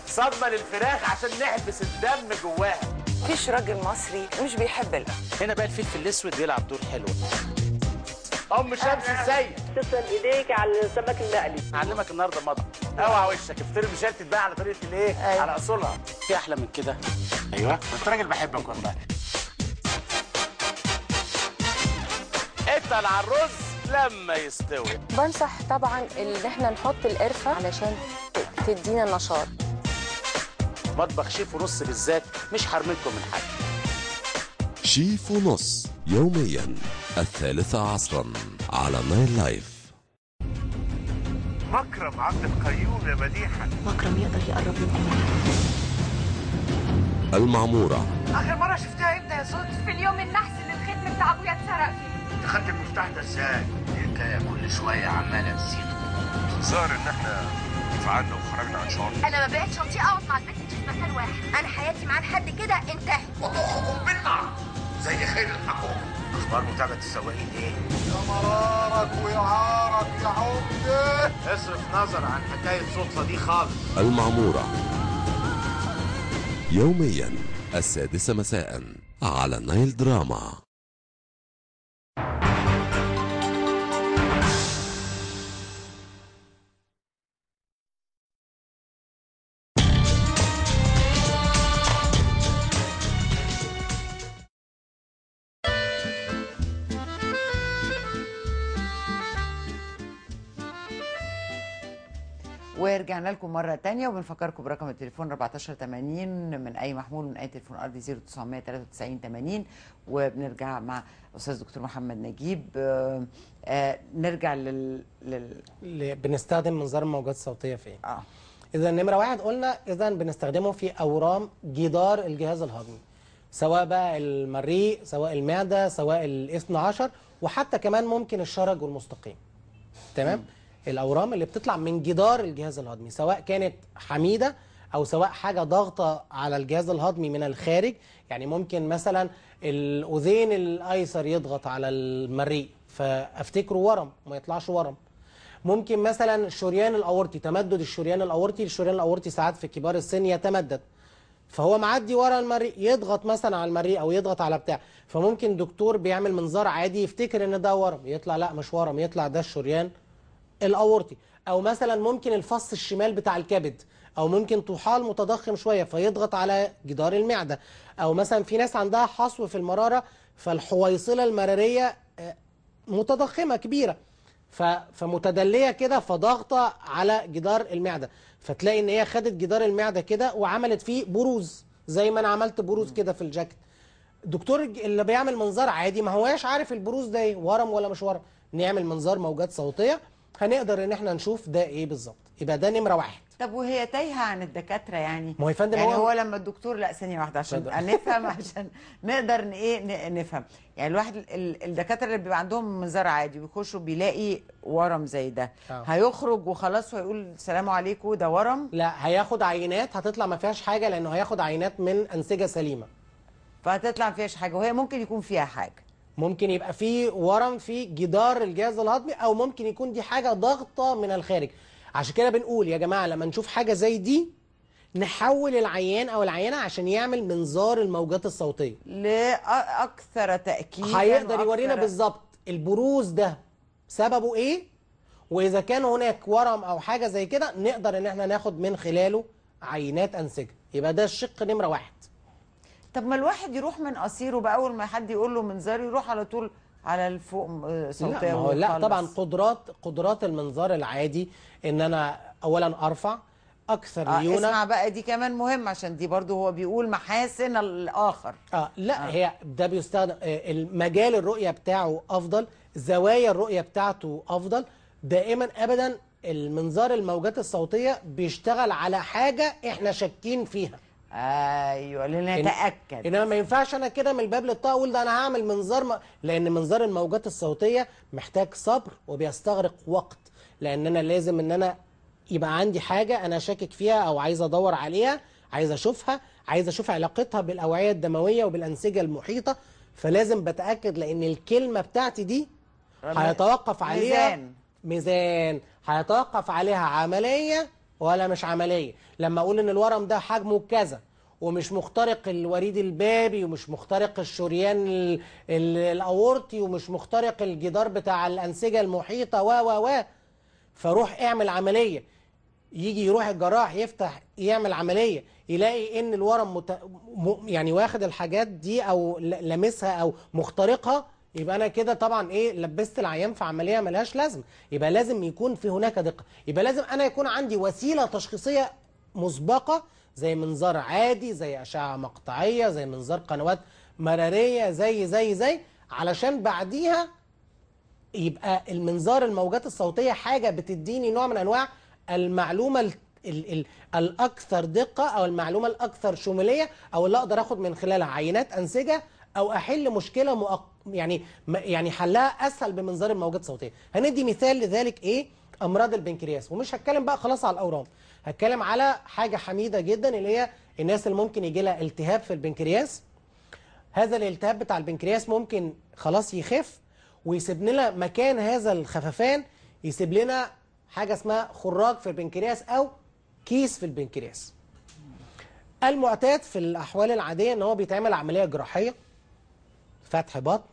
صدمه للفراخ عشان نحبس الدم جواها مفيش راجل مصري مش بيحب الاكل هنا بقى الفلفل الاسود بيلعب دور حلو ام شمس السيد أه، تسلم ايديك على السمك المقلي هعلمك النهارده مضى اوعى وشك افطري مشلتت بقى على طريقه الايه أيوه. على اصولها في احلى من كده ايوه انت راجل بحبك والله اتقل على الرز لما يستوي بنصح طبعا ان احنا نحط القرفه علشان تدينا نشاط مطبخ شيف ونص بالذات مش حرمنكم من حاجه شيف ونص يوميا الثالثة عصرا على نايل لايف مكرم عبد القيوم يا مديحة مكرم يقدر يقرب من أي المعمورة آخر مرة شفتها امتى يا صوت في اليوم النحس اللي الخدمه بتاع أبويا اتسرق فيه أنت خدت المفتاح ده إزاي؟ انت كل شوية عمالة تزيد ظاهر إن إحنا فعلنا وخرجنا عن شعورنا أنا ما بقتش أطيق أقعد مع البنت في مكان واحد أنا حياتي مع حد كده انتهت وطوحكم بالنار زي خير الحكومه اخبار متابعه السواقين ايه؟ يا مرارك ويعارك يا عمده اصرف نظر عن حكايه صدفه دي خالص المعموره يوميا السادسة مساء على نايل دراما رجعنا لكم مره تانية وبنفكركم برقم التليفون 1480 من اي محمول من اي تليفون ارضي 0993 80 وبنرجع مع استاذ دكتور محمد نجيب آه، آه، نرجع لل, لل... بنستخدم منظار الموجات الصوتيه في ايه؟ اه اذا نمره واحد قلنا اذا بنستخدمه في اورام جدار الجهاز الهضمي سواء بقى المريء سواء المعده سواء الاثنى عشر وحتى كمان ممكن الشرج والمستقيم تمام؟ م. الاورام اللي بتطلع من جدار الجهاز الهضمي سواء كانت حميده او سواء حاجه ضاغطه على الجهاز الهضمي من الخارج يعني ممكن مثلا الاذين الايسر يضغط على المريء فافتكره ورم وما يطلعش ورم ممكن مثلا الشريان الاورطي تمدد الشريان الاورطي الشريان الاورطي ساعات في كبار السن يتمدد فهو معدي ورا المريء يضغط مثلا على المريء او يضغط على بتاع فممكن دكتور بيعمل منظار عادي يفتكر ان ده ورم يطلع لا مش ورم يطلع ده الشريان الاورطي او مثلا ممكن الفص الشمال بتاع الكبد او ممكن طحال متضخم شويه فيضغط على جدار المعده او مثلا في ناس عندها حصو في المراره فالحويصله المراريه آه، متضخمه كبيره فمتدليه كده فضاغطه على جدار المعده فتلاقي ان هي خدت جدار المعده كده وعملت فيه بروز زي ما انا عملت بروز كده في الجاكيت الدكتور اللي بيعمل منظار عادي ما هواش عارف البروز ده ايه ورم ولا مش ورم نعمل منظار موجات صوتيه هنقدر ان احنا نشوف ده ايه بالظبط يبقى ده نمره واحد طب وهي تايهه عن الدكاتره يعني ما هو يا فندم يعني هو لما الدكتور لا ثانيه واحده عشان نفهم <laughs> عشان نقدر ايه نفهم يعني الواحد الدكاتره اللي بيبقى عندهم منظار عادي بيخشوا بيلاقي ورم زي ده أوه. هيخرج وخلاص ويقول السلام عليكم ده ورم لا هياخد عينات هتطلع ما فيهاش حاجه لانه هياخد عينات من انسجه سليمه فهتطلع ما فيهاش حاجه وهي ممكن يكون فيها حاجه ممكن يبقى في ورم في جدار الجهاز الهضمي او ممكن يكون دي حاجه ضغطه من الخارج عشان كده بنقول يا جماعه لما نشوف حاجه زي دي نحول العيان او العيانه عشان يعمل منظار الموجات الصوتيه لاكثر تاكيد يعني هيقدر يورينا بالظبط البروز ده سببه ايه واذا كان هناك ورم او حاجه زي كده نقدر ان احنا ناخد من خلاله عينات انسجه يبقى ده الشق نمره واحد طب ما الواحد يروح من قصيره بقى اول ما حد يقول له منظار يروح على طول على الفوق صوتيه آه، لا, هو لا طبعا قدرات قدرات المنظار العادي ان انا اولا ارفع اكثر آه ليونه اسمع بقى دي كمان مهم عشان دي برضو هو بيقول محاسن الاخر اه لا آه. هي ده بيستخدم آه، المجال الرؤيه بتاعه افضل زوايا الرؤيه بتاعته افضل دائما ابدا المنظار الموجات الصوتيه بيشتغل على حاجه احنا شاكين فيها ايوه لنتاكد انما ما ينفعش انا كده من الباب للطاقه اقول ده انا هعمل منظار م... لان منظار الموجات الصوتيه محتاج صبر وبيستغرق وقت لان انا لازم ان انا يبقى عندي حاجه انا شاكك فيها او عايز ادور عليها عايز اشوفها عايز اشوف علاقتها بالاوعيه الدمويه وبالانسجه المحيطه فلازم بتاكد لان الكلمه بتاعتي دي هيتوقف عليها ميزان ميزان هيتوقف عليها عمليه ولا مش عملية لما أقول إن الورم ده حجمه كذا ومش مخترق الوريد البابي ومش مخترق الشريان الأورطي ومش مخترق الجدار بتاع الأنسجة المحيطة و و و فروح اعمل عملية يجي يروح الجراح يفتح يعمل عملية يلاقي ان الورم مت... م... يعني واخد الحاجات دي او لامسها او مخترقها يبقى انا كده طبعا ايه لبست العيان في عمليه ملهاش لازمه يبقى لازم يكون في هناك دقه يبقى لازم انا يكون عندي وسيله تشخيصيه مسبقه زي منظار عادي زي اشعه مقطعيه زي منظار قنوات مراريه زي زي زي علشان بعديها يبقى المنظار الموجات الصوتيه حاجه بتديني نوع من انواع المعلومه الـ الـ الـ الاكثر دقه او المعلومه الاكثر شموليه او اللي اقدر اخد من خلالها عينات انسجه او احل مشكله مؤق... يعني يعني حلها اسهل بمنظار الموجات الصوتيه هندي مثال لذلك ايه امراض البنكرياس ومش هتكلم بقى خلاص على الاورام هتكلم على حاجه حميده جدا اللي هي الناس اللي ممكن يجي لها التهاب في البنكرياس هذا الالتهاب بتاع البنكرياس ممكن خلاص يخف ويسيب لنا مكان هذا الخففان يسيب لنا حاجه اسمها خراج في البنكرياس او كيس في البنكرياس المعتاد في الاحوال العاديه ان هو بيتعمل عمليه جراحيه فتح بطن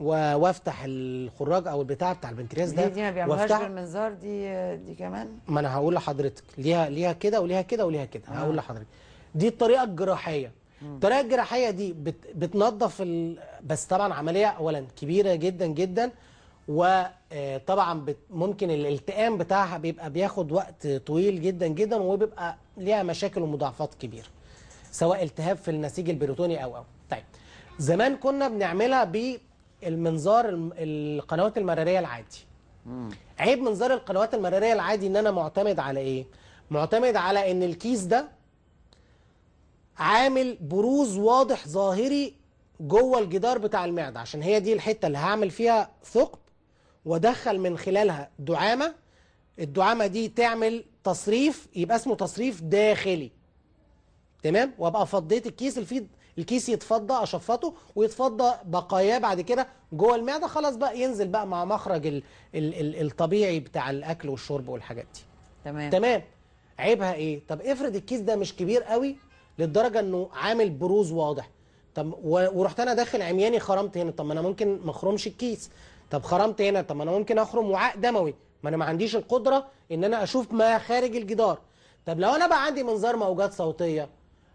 وافتح الخراج او البتاع بتاع البنكرياس ده دي ما بيعملهاش بالمنظار دي دي كمان ما انا هقول لحضرتك ليها ليها كده وليها كده وليها كده آه. هقول لحضرتك دي الطريقه الجراحيه الطريقه الجراحيه دي بت بتنظف ال... بس طبعا عمليه اولا كبيره جدا جدا وطبعا آه، بت... ممكن الالتئام بتاعها بيبقى بياخد وقت طويل جدا جدا وبيبقى ليها مشاكل ومضاعفات كبيره سواء التهاب في النسيج البريطوني او او طيب زمان كنا بنعملها بالمنظار القنوات المرارية العادي مم. عيب منظار القنوات المرارية العادي ان انا معتمد على ايه معتمد على ان الكيس ده عامل بروز واضح ظاهري جوه الجدار بتاع المعدة عشان هي دي الحتة اللي هعمل فيها ثقب وادخل من خلالها دعامة الدعامة دي تعمل تصريف يبقى اسمه تصريف داخلي تمام وابقى فضيت الكيس اللي فيه الكيس يتفضى اشفطه ويتفضى بقاياه بعد كده جوه المعده خلاص بقى ينزل بقى مع مخرج الـ الـ الـ الطبيعي بتاع الاكل والشرب والحاجات دي تمام تمام عيبها ايه طب افرض الكيس ده مش كبير قوي للدرجه انه عامل بروز واضح طب ورحت انا داخل عمياني خرمت هنا طب ما انا ممكن ما اخرمش الكيس طب خرمت هنا طب ما انا ممكن اخرم وعاء دموي ما انا ما عنديش القدره ان انا اشوف ما خارج الجدار طب لو انا بقى عندي منظار موجات صوتيه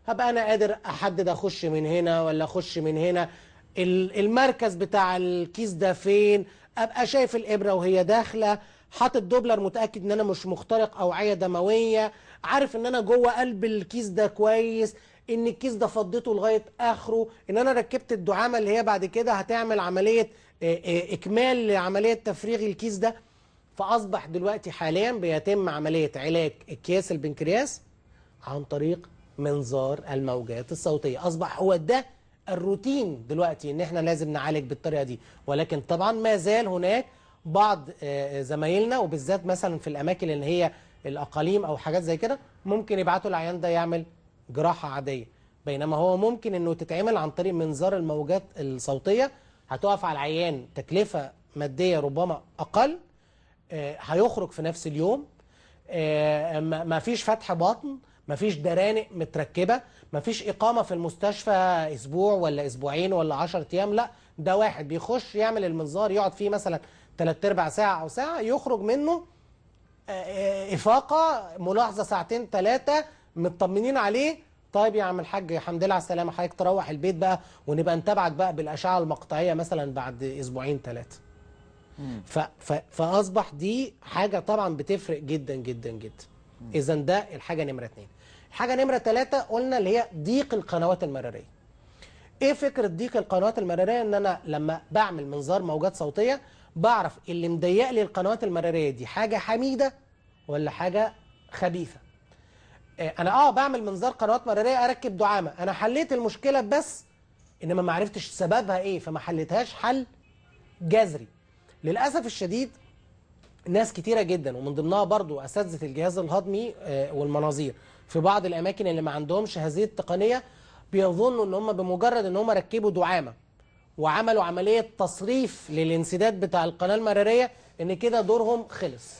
هبقى انا قادر احدد اخش من هنا ولا اخش من هنا المركز بتاع الكيس ده فين ابقى شايف الابره وهي داخله حاطط دوبلر متاكد ان انا مش مخترق اوعيه دمويه عارف ان انا جوه قلب الكيس ده كويس ان الكيس ده فضيته لغايه اخره ان انا ركبت الدعامه اللي هي بعد كده هتعمل عمليه اكمال لعمليه تفريغ الكيس ده فاصبح دلوقتي حاليا بيتم عمليه علاج اكياس البنكرياس عن طريق منظار الموجات الصوتية أصبح هو ده الروتين دلوقتي إن إحنا لازم نعالج بالطريقة دي ولكن طبعا ما زال هناك بعض آه، آه، زمايلنا وبالذات مثلا في الأماكن اللي هي الأقاليم أو حاجات زي كده ممكن يبعتوا العيان ده يعمل جراحة عادية بينما هو ممكن إنه تتعمل عن طريق منظار الموجات الصوتية هتقف على العيان تكلفة مادية ربما أقل آه، هيخرج في نفس اليوم ما فيش فتح بطن مفيش درانق متركبه مفيش اقامه في المستشفى اسبوع ولا اسبوعين ولا 10 ايام لا ده واحد بيخش يعمل المنظار يقعد فيه مثلا تلات أربع ساعه او ساعه يخرج منه آه، آه، افاقه ملاحظه ساعتين ثلاثه مطمنين عليه طيب يا عم الحاج الحمد لله على السلامه حضرتك تروح البيت بقى ونبقى نتابعك بقى بالاشعه المقطعيه مثلا بعد اسبوعين ثلاثه فاصبح دي حاجه طبعا بتفرق جدا جدا جدا اذا ده الحاجه نمره اثنين الحاجه نمره ثلاثه قلنا اللي هي ضيق القنوات المراريه ايه فكره ضيق القنوات المراريه ان انا لما بعمل منظار موجات صوتيه بعرف اللي مضيق لي القنوات المراريه دي حاجه حميده ولا حاجه خبيثه آه، انا اه بعمل منظار قنوات مراريه اركب دعامه انا حليت المشكله بس انما ما عرفتش سببها ايه فما حلتهاش حل جذري للاسف الشديد ناس كتيرة جدا ومن ضمنها برضو أساتذة الجهاز الهضمي آه، والمناظير في بعض الأماكن اللي ما عندهمش هذه التقنية بيظنوا ان هم بمجرد ان هم ركبوا دعامة وعملوا عملية تصريف للانسداد بتاع القناة المرارية ان كده دورهم خلص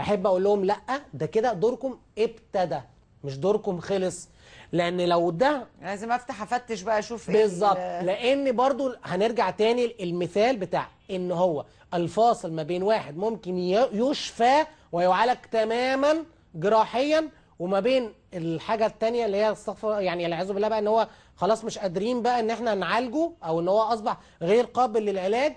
احب اقول لهم لا ده كده دوركم ابتدى مش دوركم خلص لان لو ده لازم افتح افتش بقى اشوف إيه بالظبط لان برضو هنرجع تاني المثال بتاع ان هو الفاصل ما بين واحد ممكن يشفى ويعالج تماما جراحيا وما بين الحاجة الثانيه اللي هي الصفر يعني العياذ بالله بقى ان هو خلاص مش قادرين بقى ان احنا نعالجه او ان هو اصبح غير قابل للعلاج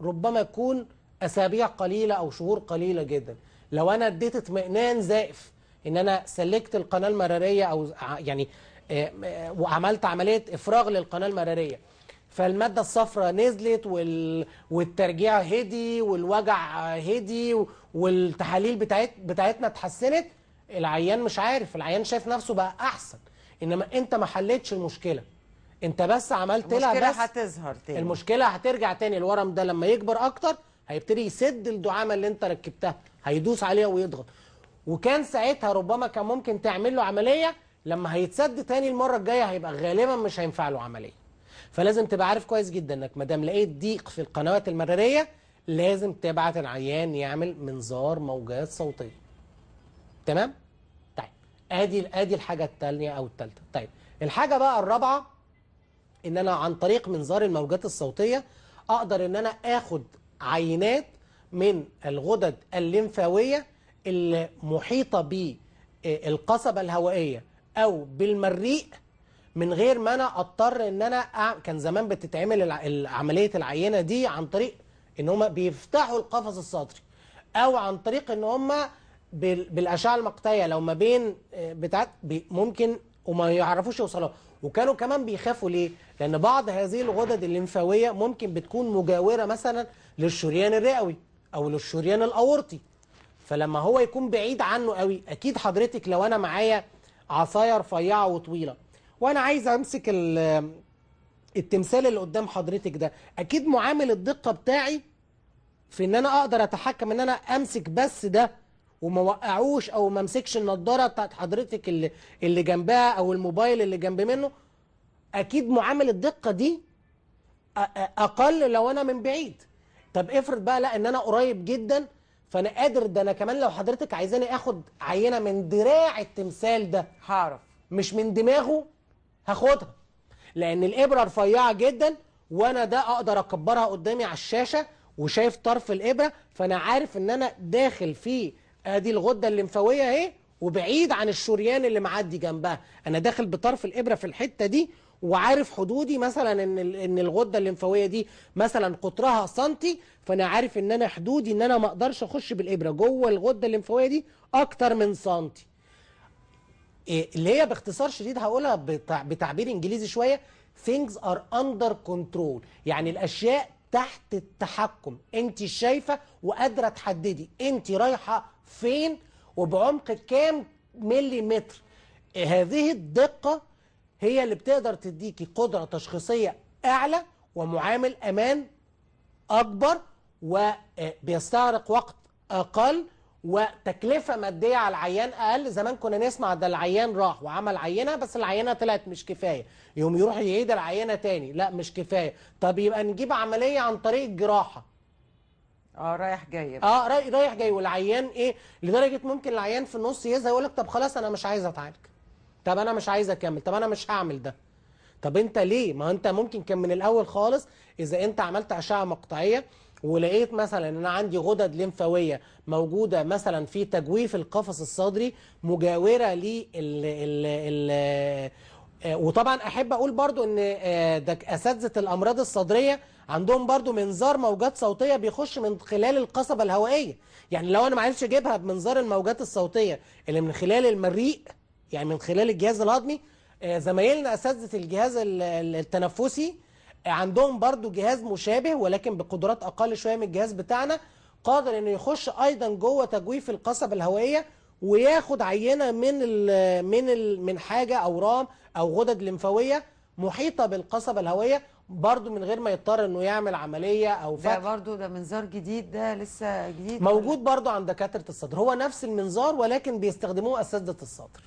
ربما يكون اسابيع قليلة او شهور قليلة جدا لو انا اديت اطمئنان زائف ان انا سلكت القناة المرارية او يعني آه، آه، وعملت عملية افراغ للقناة المرارية فالمادة الصفراء نزلت وال... والترجيع هدي والوجع هدي والتحاليل بتاعت... بتاعتنا اتحسنت العيان مش عارف العيان شايف نفسه بقى احسن انما انت ما حلتش المشكله انت بس عملت لها بس المشكله هتظهر تاني المشكله هترجع تاني الورم ده لما يكبر اكتر هيبتدي يسد الدعامه اللي انت ركبتها هيدوس عليها ويضغط وكان ساعتها ربما كان ممكن تعمل له عمليه لما هيتسد تاني المره الجايه هيبقى غالبا مش هينفع له عمليه فلازم تبقى عارف كويس جدا انك ما دام لقيت ضيق في القنوات المراريه لازم تبعت العيان يعمل منظار موجات صوتيه تمام طيب ادي ادي الحاجه الثانيه او الثالثه طيب الحاجه بقى الرابعه ان انا عن طريق منظار الموجات الصوتيه اقدر ان انا اخد عينات من الغدد الليمفاويه المحيطه بالقصبه آه، الهوائيه او بالمريء من غير ما انا اضطر ان انا أع... كان زمان بتتعمل عمليه العينه دي عن طريق ان هم بيفتحوا القفص الصدري او عن طريق ان هم بالاشعه المقطعيه لو ما بين آه، بتاعت ممكن وما يعرفوش يوصلوها وكانوا كمان بيخافوا ليه؟ لان بعض هذه الغدد الليمفاويه ممكن بتكون مجاوره مثلا للشريان الرئوي او للشريان الاورطي فلما هو يكون بعيد عنه قوي اكيد حضرتك لو انا معايا عصايه رفيعه وطويله وانا عايز امسك التمثال اللي قدام حضرتك ده اكيد معامل الدقه بتاعي في ان انا اقدر اتحكم ان انا امسك بس ده وما وقعوش او ما امسكش النضاره بتاعت حضرتك اللي اللي جنبها او الموبايل اللي جنب منه اكيد معامل الدقه دي اقل لو انا من بعيد طب افرض بقى لا ان انا قريب جدا فانا قادر ده انا كمان لو حضرتك عايزاني اخد عينه من دراع التمثال ده هعرف مش من دماغه هاخدها لان الابره رفيعه جدا وانا ده اقدر اكبرها قدامي على الشاشه وشايف طرف الابره فانا عارف ان انا داخل في ادي الغده الليمفاويه اهي وبعيد عن الشريان اللي معدي جنبها انا داخل بطرف الابره في الحته دي وعارف حدودي مثلا ان ان الغده الليمفاويه دي مثلا قطرها سنتي فانا عارف ان انا حدودي ان انا ما اقدرش اخش بالابره جوه الغده الليمفاويه دي اكتر من سنتي إيه، اللي هي باختصار شديد هقولها بتعبير انجليزي شويه things are under control يعني الاشياء تحت التحكم انت شايفه وقادره تحددي انت رايحه فين وبعمق كام مليمتر هذه الدقه هي اللي بتقدر تديكي قدره تشخيصيه اعلى ومعامل امان اكبر وبيستغرق آه، وقت اقل وتكلفه ماديه على العيان اقل زمان كنا نسمع ده العيان راح وعمل عينه بس العينه طلعت مش كفايه يقوم يروح يعيد العينه تاني لا مش كفايه طب يبقى نجيب عمليه عن طريق الجراحه اه رايح جاي بقى. اه رايح جاي والعيان ايه لدرجه ممكن العيان في النص يزهق يقول لك طب خلاص انا مش عايز اتعالج طب انا مش عايز اكمل طب انا مش هعمل ده طب انت ليه ما انت ممكن كان من الاول خالص اذا انت عملت اشعه مقطعيه ولقيت مثلا ان انا عندي غدد ليمفاويه موجوده مثلا في تجويف القفص الصدري مجاوره ل آه، وطبعا احب اقول برضو ان آه، اساتذه الامراض الصدريه عندهم برضو منظار موجات صوتيه بيخش من خلال القصبه الهوائيه يعني لو انا ما عرفتش اجيبها بمنظار الموجات الصوتيه اللي من خلال المريء يعني من خلال الجهاز الهضمي آه، زمايلنا اساتذه الجهاز التنفسي عندهم برضو جهاز مشابه ولكن بقدرات اقل شويه من الجهاز بتاعنا قادر انه يخش ايضا جوه تجويف القصبه الهوائيه وياخد عينه من الـ من الـ من حاجه او رام او غدد لمفاويه محيطه بالقصبه الهوائيه برضه من غير ما يضطر انه يعمل عمليه او فتح ده برضه ده منظار جديد ده لسه جديد موجود برضه عند دكاتره الصدر هو نفس المنظار ولكن بيستخدموه اساتذه الصدر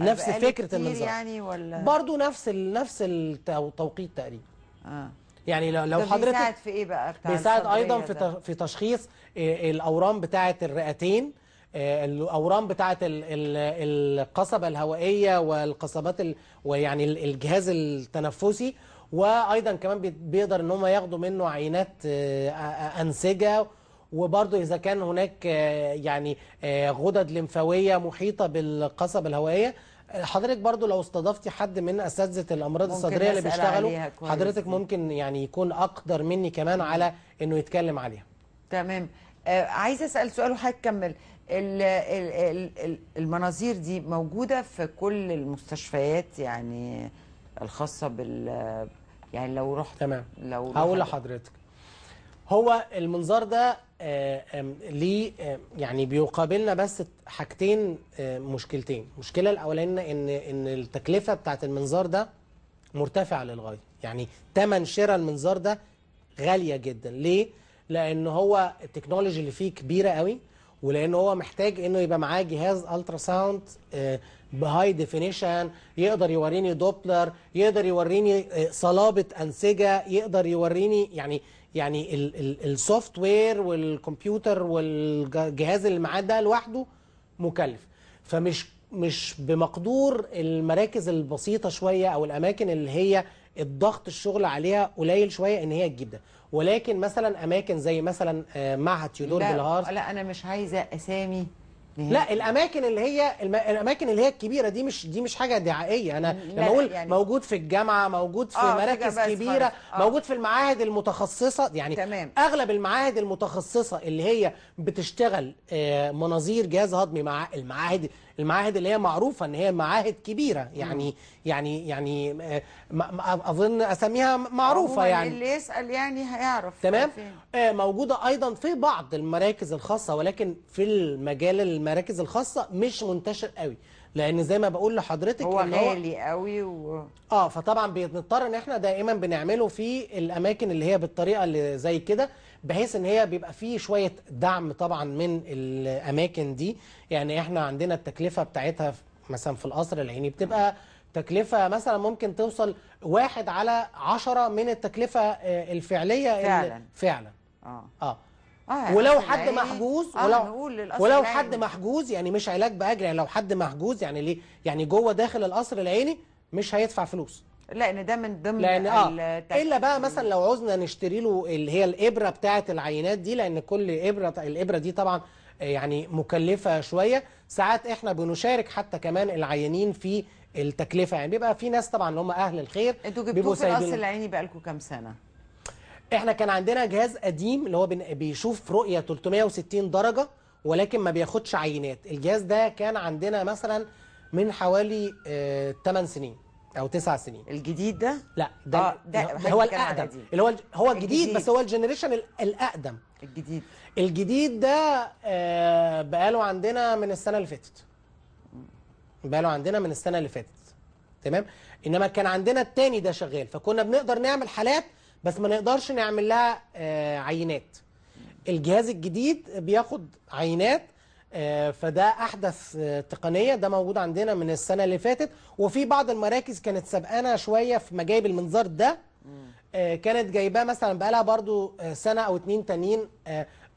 نفس فكره المنظار يعني ولا برضه نفس نفس التوقيت تقريبا آه. يعني لو حضرتك بيساعد في ايه بقى بتاع بيساعد ايضا في في تشخيص آه، الاورام بتاعه الرئتين آه، الاورام بتاعه القصبه الهوائيه والقصبات ويعني الجهاز التنفسي وايضا كمان بيقدر ان هم ياخدوا منه عينات انسجه وبرضه اذا كان هناك يعني غدد لمفاويه محيطه بالقصبه الهوائيه حضرتك برضو لو استضفتي حد من اساتذه الامراض الصدريه اللي بيشتغلوا حضرتك ممكن يعني يكون اقدر مني كمان على انه يتكلم عليها تمام آه، عايزه اسال سؤال وحضرتك كمل المناظير دي موجوده في كل المستشفيات يعني الخاصه بال يعني لو رحت تمام لو هقول لحضرتك هو المنظار ده آه، ليه يعني بيقابلنا بس حاجتين آه، مشكلتين المشكله الاولانيه ان ان التكلفه بتاعه المنظار ده مرتفعه للغايه يعني ثمن شراء المنظار ده غاليه جدا ليه لان هو التكنولوجي اللي فيه كبيره قوي ولان هو محتاج انه يبقى معاه جهاز الترا آه، ساوند بهاي ديفينيشن يقدر يوريني دوبلر يقدر يوريني صلابه انسجه يقدر يوريني يعني يعني السوفت وير والكمبيوتر والجهاز اللي معاه ده لوحده مكلف فمش مش بمقدور المراكز البسيطه شويه او الاماكن اللي هي الضغط الشغل عليها قليل شويه ان هي تجيب ده ولكن مثلا اماكن زي مثلا آه، معهد تيودور بالهارس لا انا مش عايزه اسامي لا الاماكن اللي هي الاماكن اللي هي الكبيره دي مش دي مش حاجه دعائيه انا لما اقول يعني موجود في الجامعه موجود في آه، مراكز في كبيره آه. موجود في المعاهد المتخصصه يعني تمام. اغلب المعاهد المتخصصه اللي هي بتشتغل آه، مناظير جهاز هضمي مع المعاهد المعاهد اللي هي معروفه ان هي معاهد كبيره يعني يعني يعني آه، اظن اساميها معروفه يعني اللي يسال يعني هيعرف تمام آه موجوده ايضا في بعض المراكز الخاصه ولكن في المجال المراكز الخاصه مش منتشر قوي لان زي ما بقول لحضرتك هو غالي قوي و... اه فطبعا بنضطر ان احنا دائما بنعمله في الاماكن اللي هي بالطريقه اللي زي كده بحيث ان هي بيبقى فيه شويه دعم طبعا من الاماكن دي يعني احنا عندنا التكلفه بتاعتها مثلا في القصر العيني بتبقى تكلفة مثلا ممكن توصل واحد على عشرة من التكلفة آه، الفعلية فعلا فعلا اه اه آه يعني ولو حد محجوز آه، ولو ولو حد محجوز يعني مش علاج باجر يعني لو حد محجوز يعني ليه يعني جوه داخل القصر العيني مش هيدفع فلوس لان ده من ضمن لأن آه. الا بقى مثلا لو عوزنا نشتري له اللي هي الابره بتاعه العينات دي لان كل ابره الابره دي طبعا آه، يعني مكلفه شويه ساعات احنا بنشارك حتى كمان العيانين في التكلفه يعني بيبقى في ناس طبعا اللي هم اهل الخير انتوا جبتوه في القصر العيني بقى لكم كام سنه احنا كان عندنا جهاز قديم اللي هو بيشوف رؤيه 360 درجه ولكن ما بياخدش عينات الجهاز ده كان عندنا مثلا من حوالي 8 آه، سنين او تسع سنين الجديد ده لا ده, آه ده, ده هو الاقدم اللي هو هو الجديد, الجديد بس هو الجنريشن الاقدم الجديد الجديد ده آه، بقاله عندنا من السنه اللي فاتت بقاله عندنا من السنه اللي فاتت تمام انما كان عندنا التاني ده شغال فكنا بنقدر نعمل حالات بس ما نقدرش نعمل لها آه، عينات الجهاز الجديد بياخد عينات آه، فده احدث آه، تقنيه ده موجود عندنا من السنه اللي فاتت وفي بعض المراكز كانت سابقانا شويه في مجايب المنظار ده آه، كانت جايباه مثلا بقى لها برضو سنه او اتنين تانيين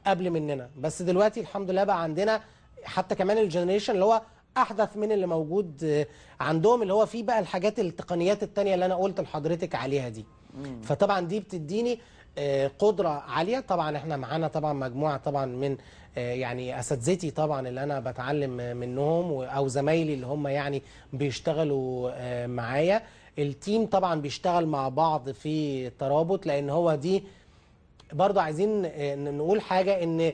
قبل مننا بس دلوقتي الحمد لله بقى عندنا حتى كمان الجنريشن اللي هو احدث من اللي موجود عندهم اللي هو فيه بقى الحاجات التقنيات التانية اللي انا قلت لحضرتك عليها دي فطبعا دي بتديني قدره عاليه طبعا احنا معانا طبعا مجموعه طبعا من آه، يعني اساتذتي طبعا اللي انا بتعلم منهم او زمايلي اللي هم يعني بيشتغلوا آه، معايا التيم طبعا بيشتغل مع بعض في ترابط لان هو دي برضو عايزين آه، نقول حاجه ان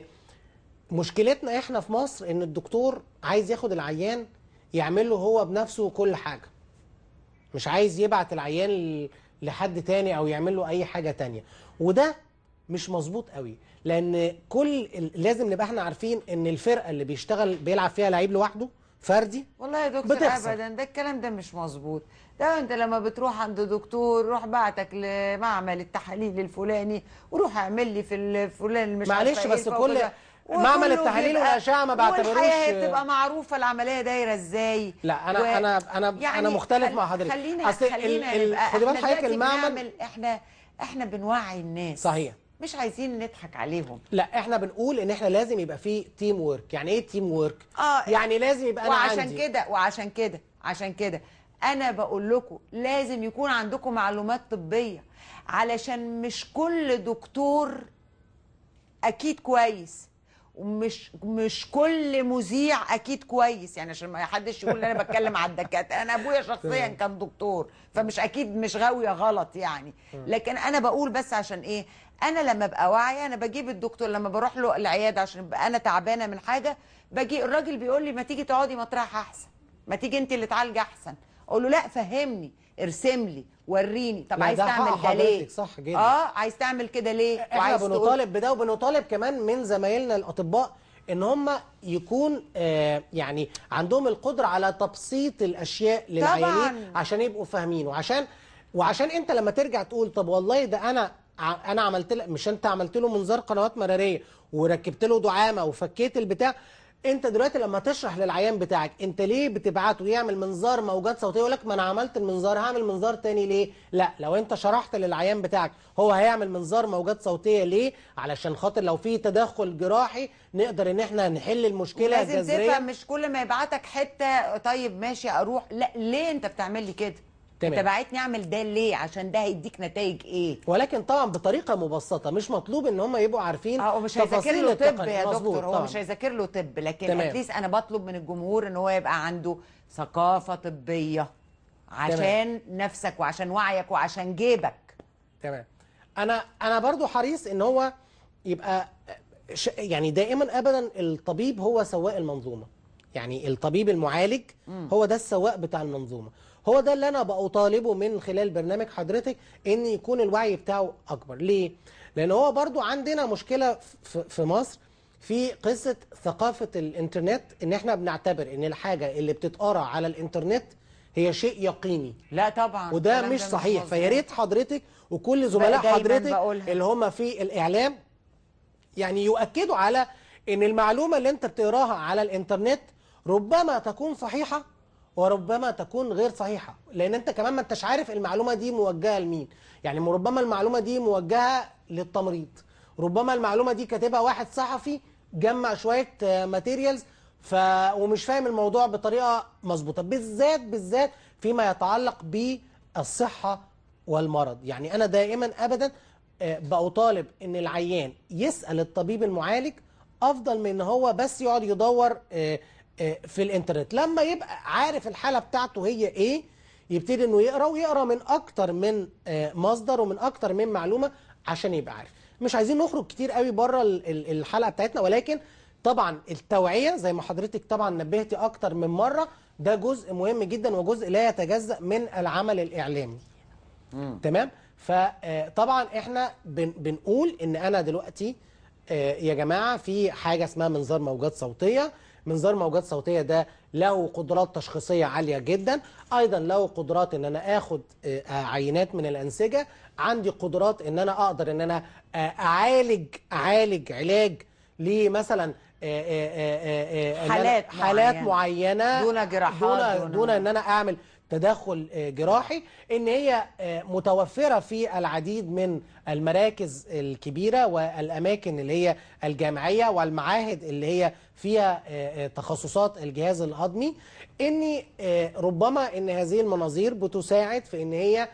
مشكلتنا احنا في مصر ان الدكتور عايز ياخد العيان يعمل له هو بنفسه كل حاجه مش عايز يبعت العيان لحد تاني او يعمل له اي حاجه تانيه وده مش مظبوط قوي لان كل لازم نبقى احنا عارفين ان الفرقه اللي بيشتغل بيلعب فيها لعيب لوحده فردي والله يا دكتور بتخسر. ابدا ده الكلام ده مش مظبوط ده انت لما بتروح عند دكتور روح بعتك لمعمل التحاليل الفلاني وروح اعمل لي في الفلان مش معلش إيه بس كل معمل التحاليل والاشعه ما بعتبروش والحقيقه تبقى معروفه العمليه دايره ازاي لا انا و... انا انا يعني انا مختلف خل... مع حضرتك خلينا خلينا ال... ال... بالك حضرتك المعمل احنا احنا بنوعي الناس صحيح مش عايزين نضحك عليهم لا احنا بنقول ان احنا لازم يبقى في تيم وورك يعني ايه تيم وورك آه يعني لازم يبقى انا وعشان كده وعشان كده عشان كده انا بقول لكم لازم يكون عندكم معلومات طبيه علشان مش كل دكتور اكيد كويس ومش مش كل مذيع اكيد كويس يعني عشان ما حدش يقول انا بتكلم على الدكاتره انا ابويا شخصيا كان دكتور فمش اكيد مش غاويه غلط يعني لكن انا بقول بس عشان ايه انا لما ابقى واعيه انا بجيب الدكتور لما بروح له العياده عشان انا تعبانه من حاجه بجي الراجل بيقول لي ما تيجي تقعدي مطرح احسن ما تيجي انت اللي تعالجي احسن اقول له لا فهمني ارسم لي وريني طب عايز تعمل ده ليه صح جدا اه عايز تعمل كده ليه احنا وعايز بنطالب بده وبنطالب كمان من زمايلنا الاطباء ان هم يكون آه يعني عندهم القدره على تبسيط الاشياء للعيانين عشان يبقوا فاهمين وعشان وعشان انت لما ترجع تقول طب والله ده انا انا عملت لك مش انت عملت له منظار قنوات مراريه وركبت له دعامه وفكيت البتاع انت دلوقتي لما تشرح للعيان بتاعك انت ليه بتبعته يعمل منظار موجات صوتيه يقول لك ما انا عملت المنظار هعمل منظار تاني ليه لا لو انت شرحت للعيان بتاعك هو هيعمل منظار موجات صوتيه ليه علشان خاطر لو في تدخل جراحي نقدر ان احنا نحل المشكله الجذريه لازم تفهم مش كل ما يبعتك حته طيب ماشي اروح لا ليه انت بتعمل لي كده تمام. انت بعتني اعمل ده ليه عشان ده هيديك نتائج ايه ولكن طبعا بطريقه مبسطه مش مطلوب ان هم يبقوا عارفين اه مش هيذاكر له طب يا دكتور هو مش هيذاكر له طب لكن اتليست انا بطلب من الجمهور ان هو يبقى عنده ثقافه طبيه عشان تمام. نفسك وعشان وعيك وعشان جيبك تمام انا انا برضو حريص ان هو يبقى ش... يعني دائما ابدا الطبيب هو سواق المنظومه يعني الطبيب المعالج هو ده السواق بتاع المنظومه هو ده اللي انا اطالبه من خلال برنامج حضرتك ان يكون الوعي بتاعه اكبر ليه لان هو برضو عندنا مشكله في مصر في قصه ثقافه الانترنت ان احنا بنعتبر ان الحاجه اللي بتتقرا على الانترنت هي شيء يقيني لا طبعا وده مش صحيح فيا ريت حضرتك وكل زملاء حضرتك بقولها. اللي هم في الاعلام يعني يؤكدوا على ان المعلومه اللي انت بتقراها على الانترنت ربما تكون صحيحه وربما تكون غير صحيحه لان انت كمان ما انتش عارف المعلومه دي موجهه لمين يعني ربما المعلومه دي موجهه للتمريض ربما المعلومه دي كاتبها واحد صحفي جمع شويه ماتيريالز آه، ف ومش فاهم الموضوع بطريقه مظبوطه بالذات بالذات فيما يتعلق بالصحه والمرض يعني انا دائما ابدا آه، بطالب ان العيان يسال الطبيب المعالج افضل من ان هو بس يقعد يدور آه، آه، في الانترنت لما يبقى عارف الحاله بتاعته هي ايه يبتدي انه يقرا ويقرا من اكتر من آه، مصدر ومن اكتر من معلومه عشان يبقى عارف مش عايزين نخرج كتير قوي بره الحلقه بتاعتنا ولكن طبعا التوعيه زي ما حضرتك طبعا نبهتي اكتر من مره ده جزء مهم جدا وجزء لا يتجزا من العمل الاعلامي مم. تمام فطبعا آه، احنا بنقول ان انا دلوقتي يا جماعه في حاجه اسمها منظار موجات صوتيه منظار موجات صوتيه ده له قدرات تشخيصيه عاليه جدا ايضا له قدرات ان انا اخد آه، آه، عينات من الانسجه عندي قدرات ان انا اقدر ان انا آه، اعالج اعالج علاج لمثلا حالات حالات معينه دون جراحات دون دون ان انا اعمل تدخل آه، جراحي ان هي آه، متوفره في العديد من المراكز الكبيره والاماكن اللي هي الجامعيه والمعاهد اللي هي فيها آه، تخصصات الجهاز الهضمي ان ربما ان هذه المناظير بتساعد في ان هي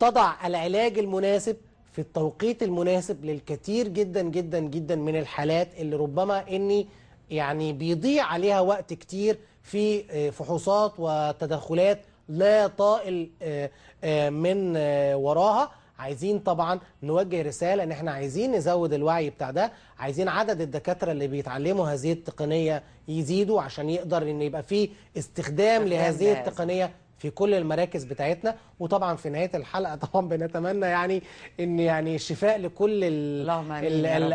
تضع العلاج المناسب في التوقيت المناسب للكثير جدا جدا جدا من الحالات اللي ربما اني يعني بيضيع عليها وقت كتير في آه، فحوصات وتدخلات لا طائل آه، آه، من وراها عايزين طبعا نوجه رسالة ان احنا عايزين نزود الوعي بتاع ده عايزين عدد الدكاترة اللي بيتعلموا هذه التقنية يزيدوا عشان يقدر ان يبقى فيه استخدام لهذه التقنية في كل المراكز بتاعتنا وطبعا في نهايه الحلقه طبعا بنتمنى يعني ان يعني شفاء لكل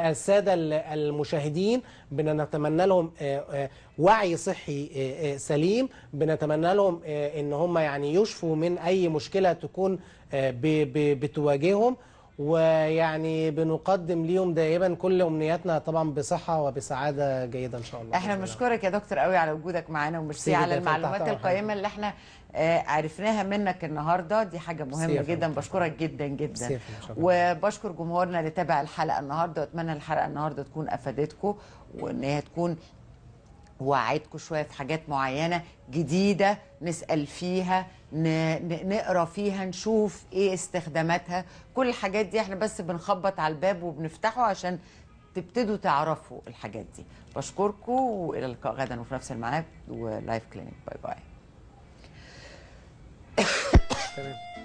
الساده المشاهدين بنتمنى لهم آه، آه، وعي صحي آه، سليم بنتمنى لهم ان هم يعني يشفوا من اي مشكله تكون بتواجههم ويعني بنقدم ليهم دائما كل امنياتنا طبعا بصحه وبسعاده جيده ان شاء الله احنا بنشكرك يا دكتور قوي على وجودك معانا وميرسي على المعلومات القيمه اللي احنا آه، عرفناها منك النهارده دي حاجه مهمه جدا بشكرك جدا جدا وبشكر جمهورنا اللي تابع الحلقه النهارده واتمنى الحلقه النهارده تكون افادتكم وان هي تكون وعدكم شويه في حاجات معينه جديده نسال فيها نقرا فيها نشوف ايه استخداماتها كل الحاجات دي احنا بس بنخبط على الباب وبنفتحه عشان تبتدوا تعرفوا الحاجات دي بشكركم والى اللقاء غدا وفي نفس الميعاد ولايف كلينك باي باي 네. 저는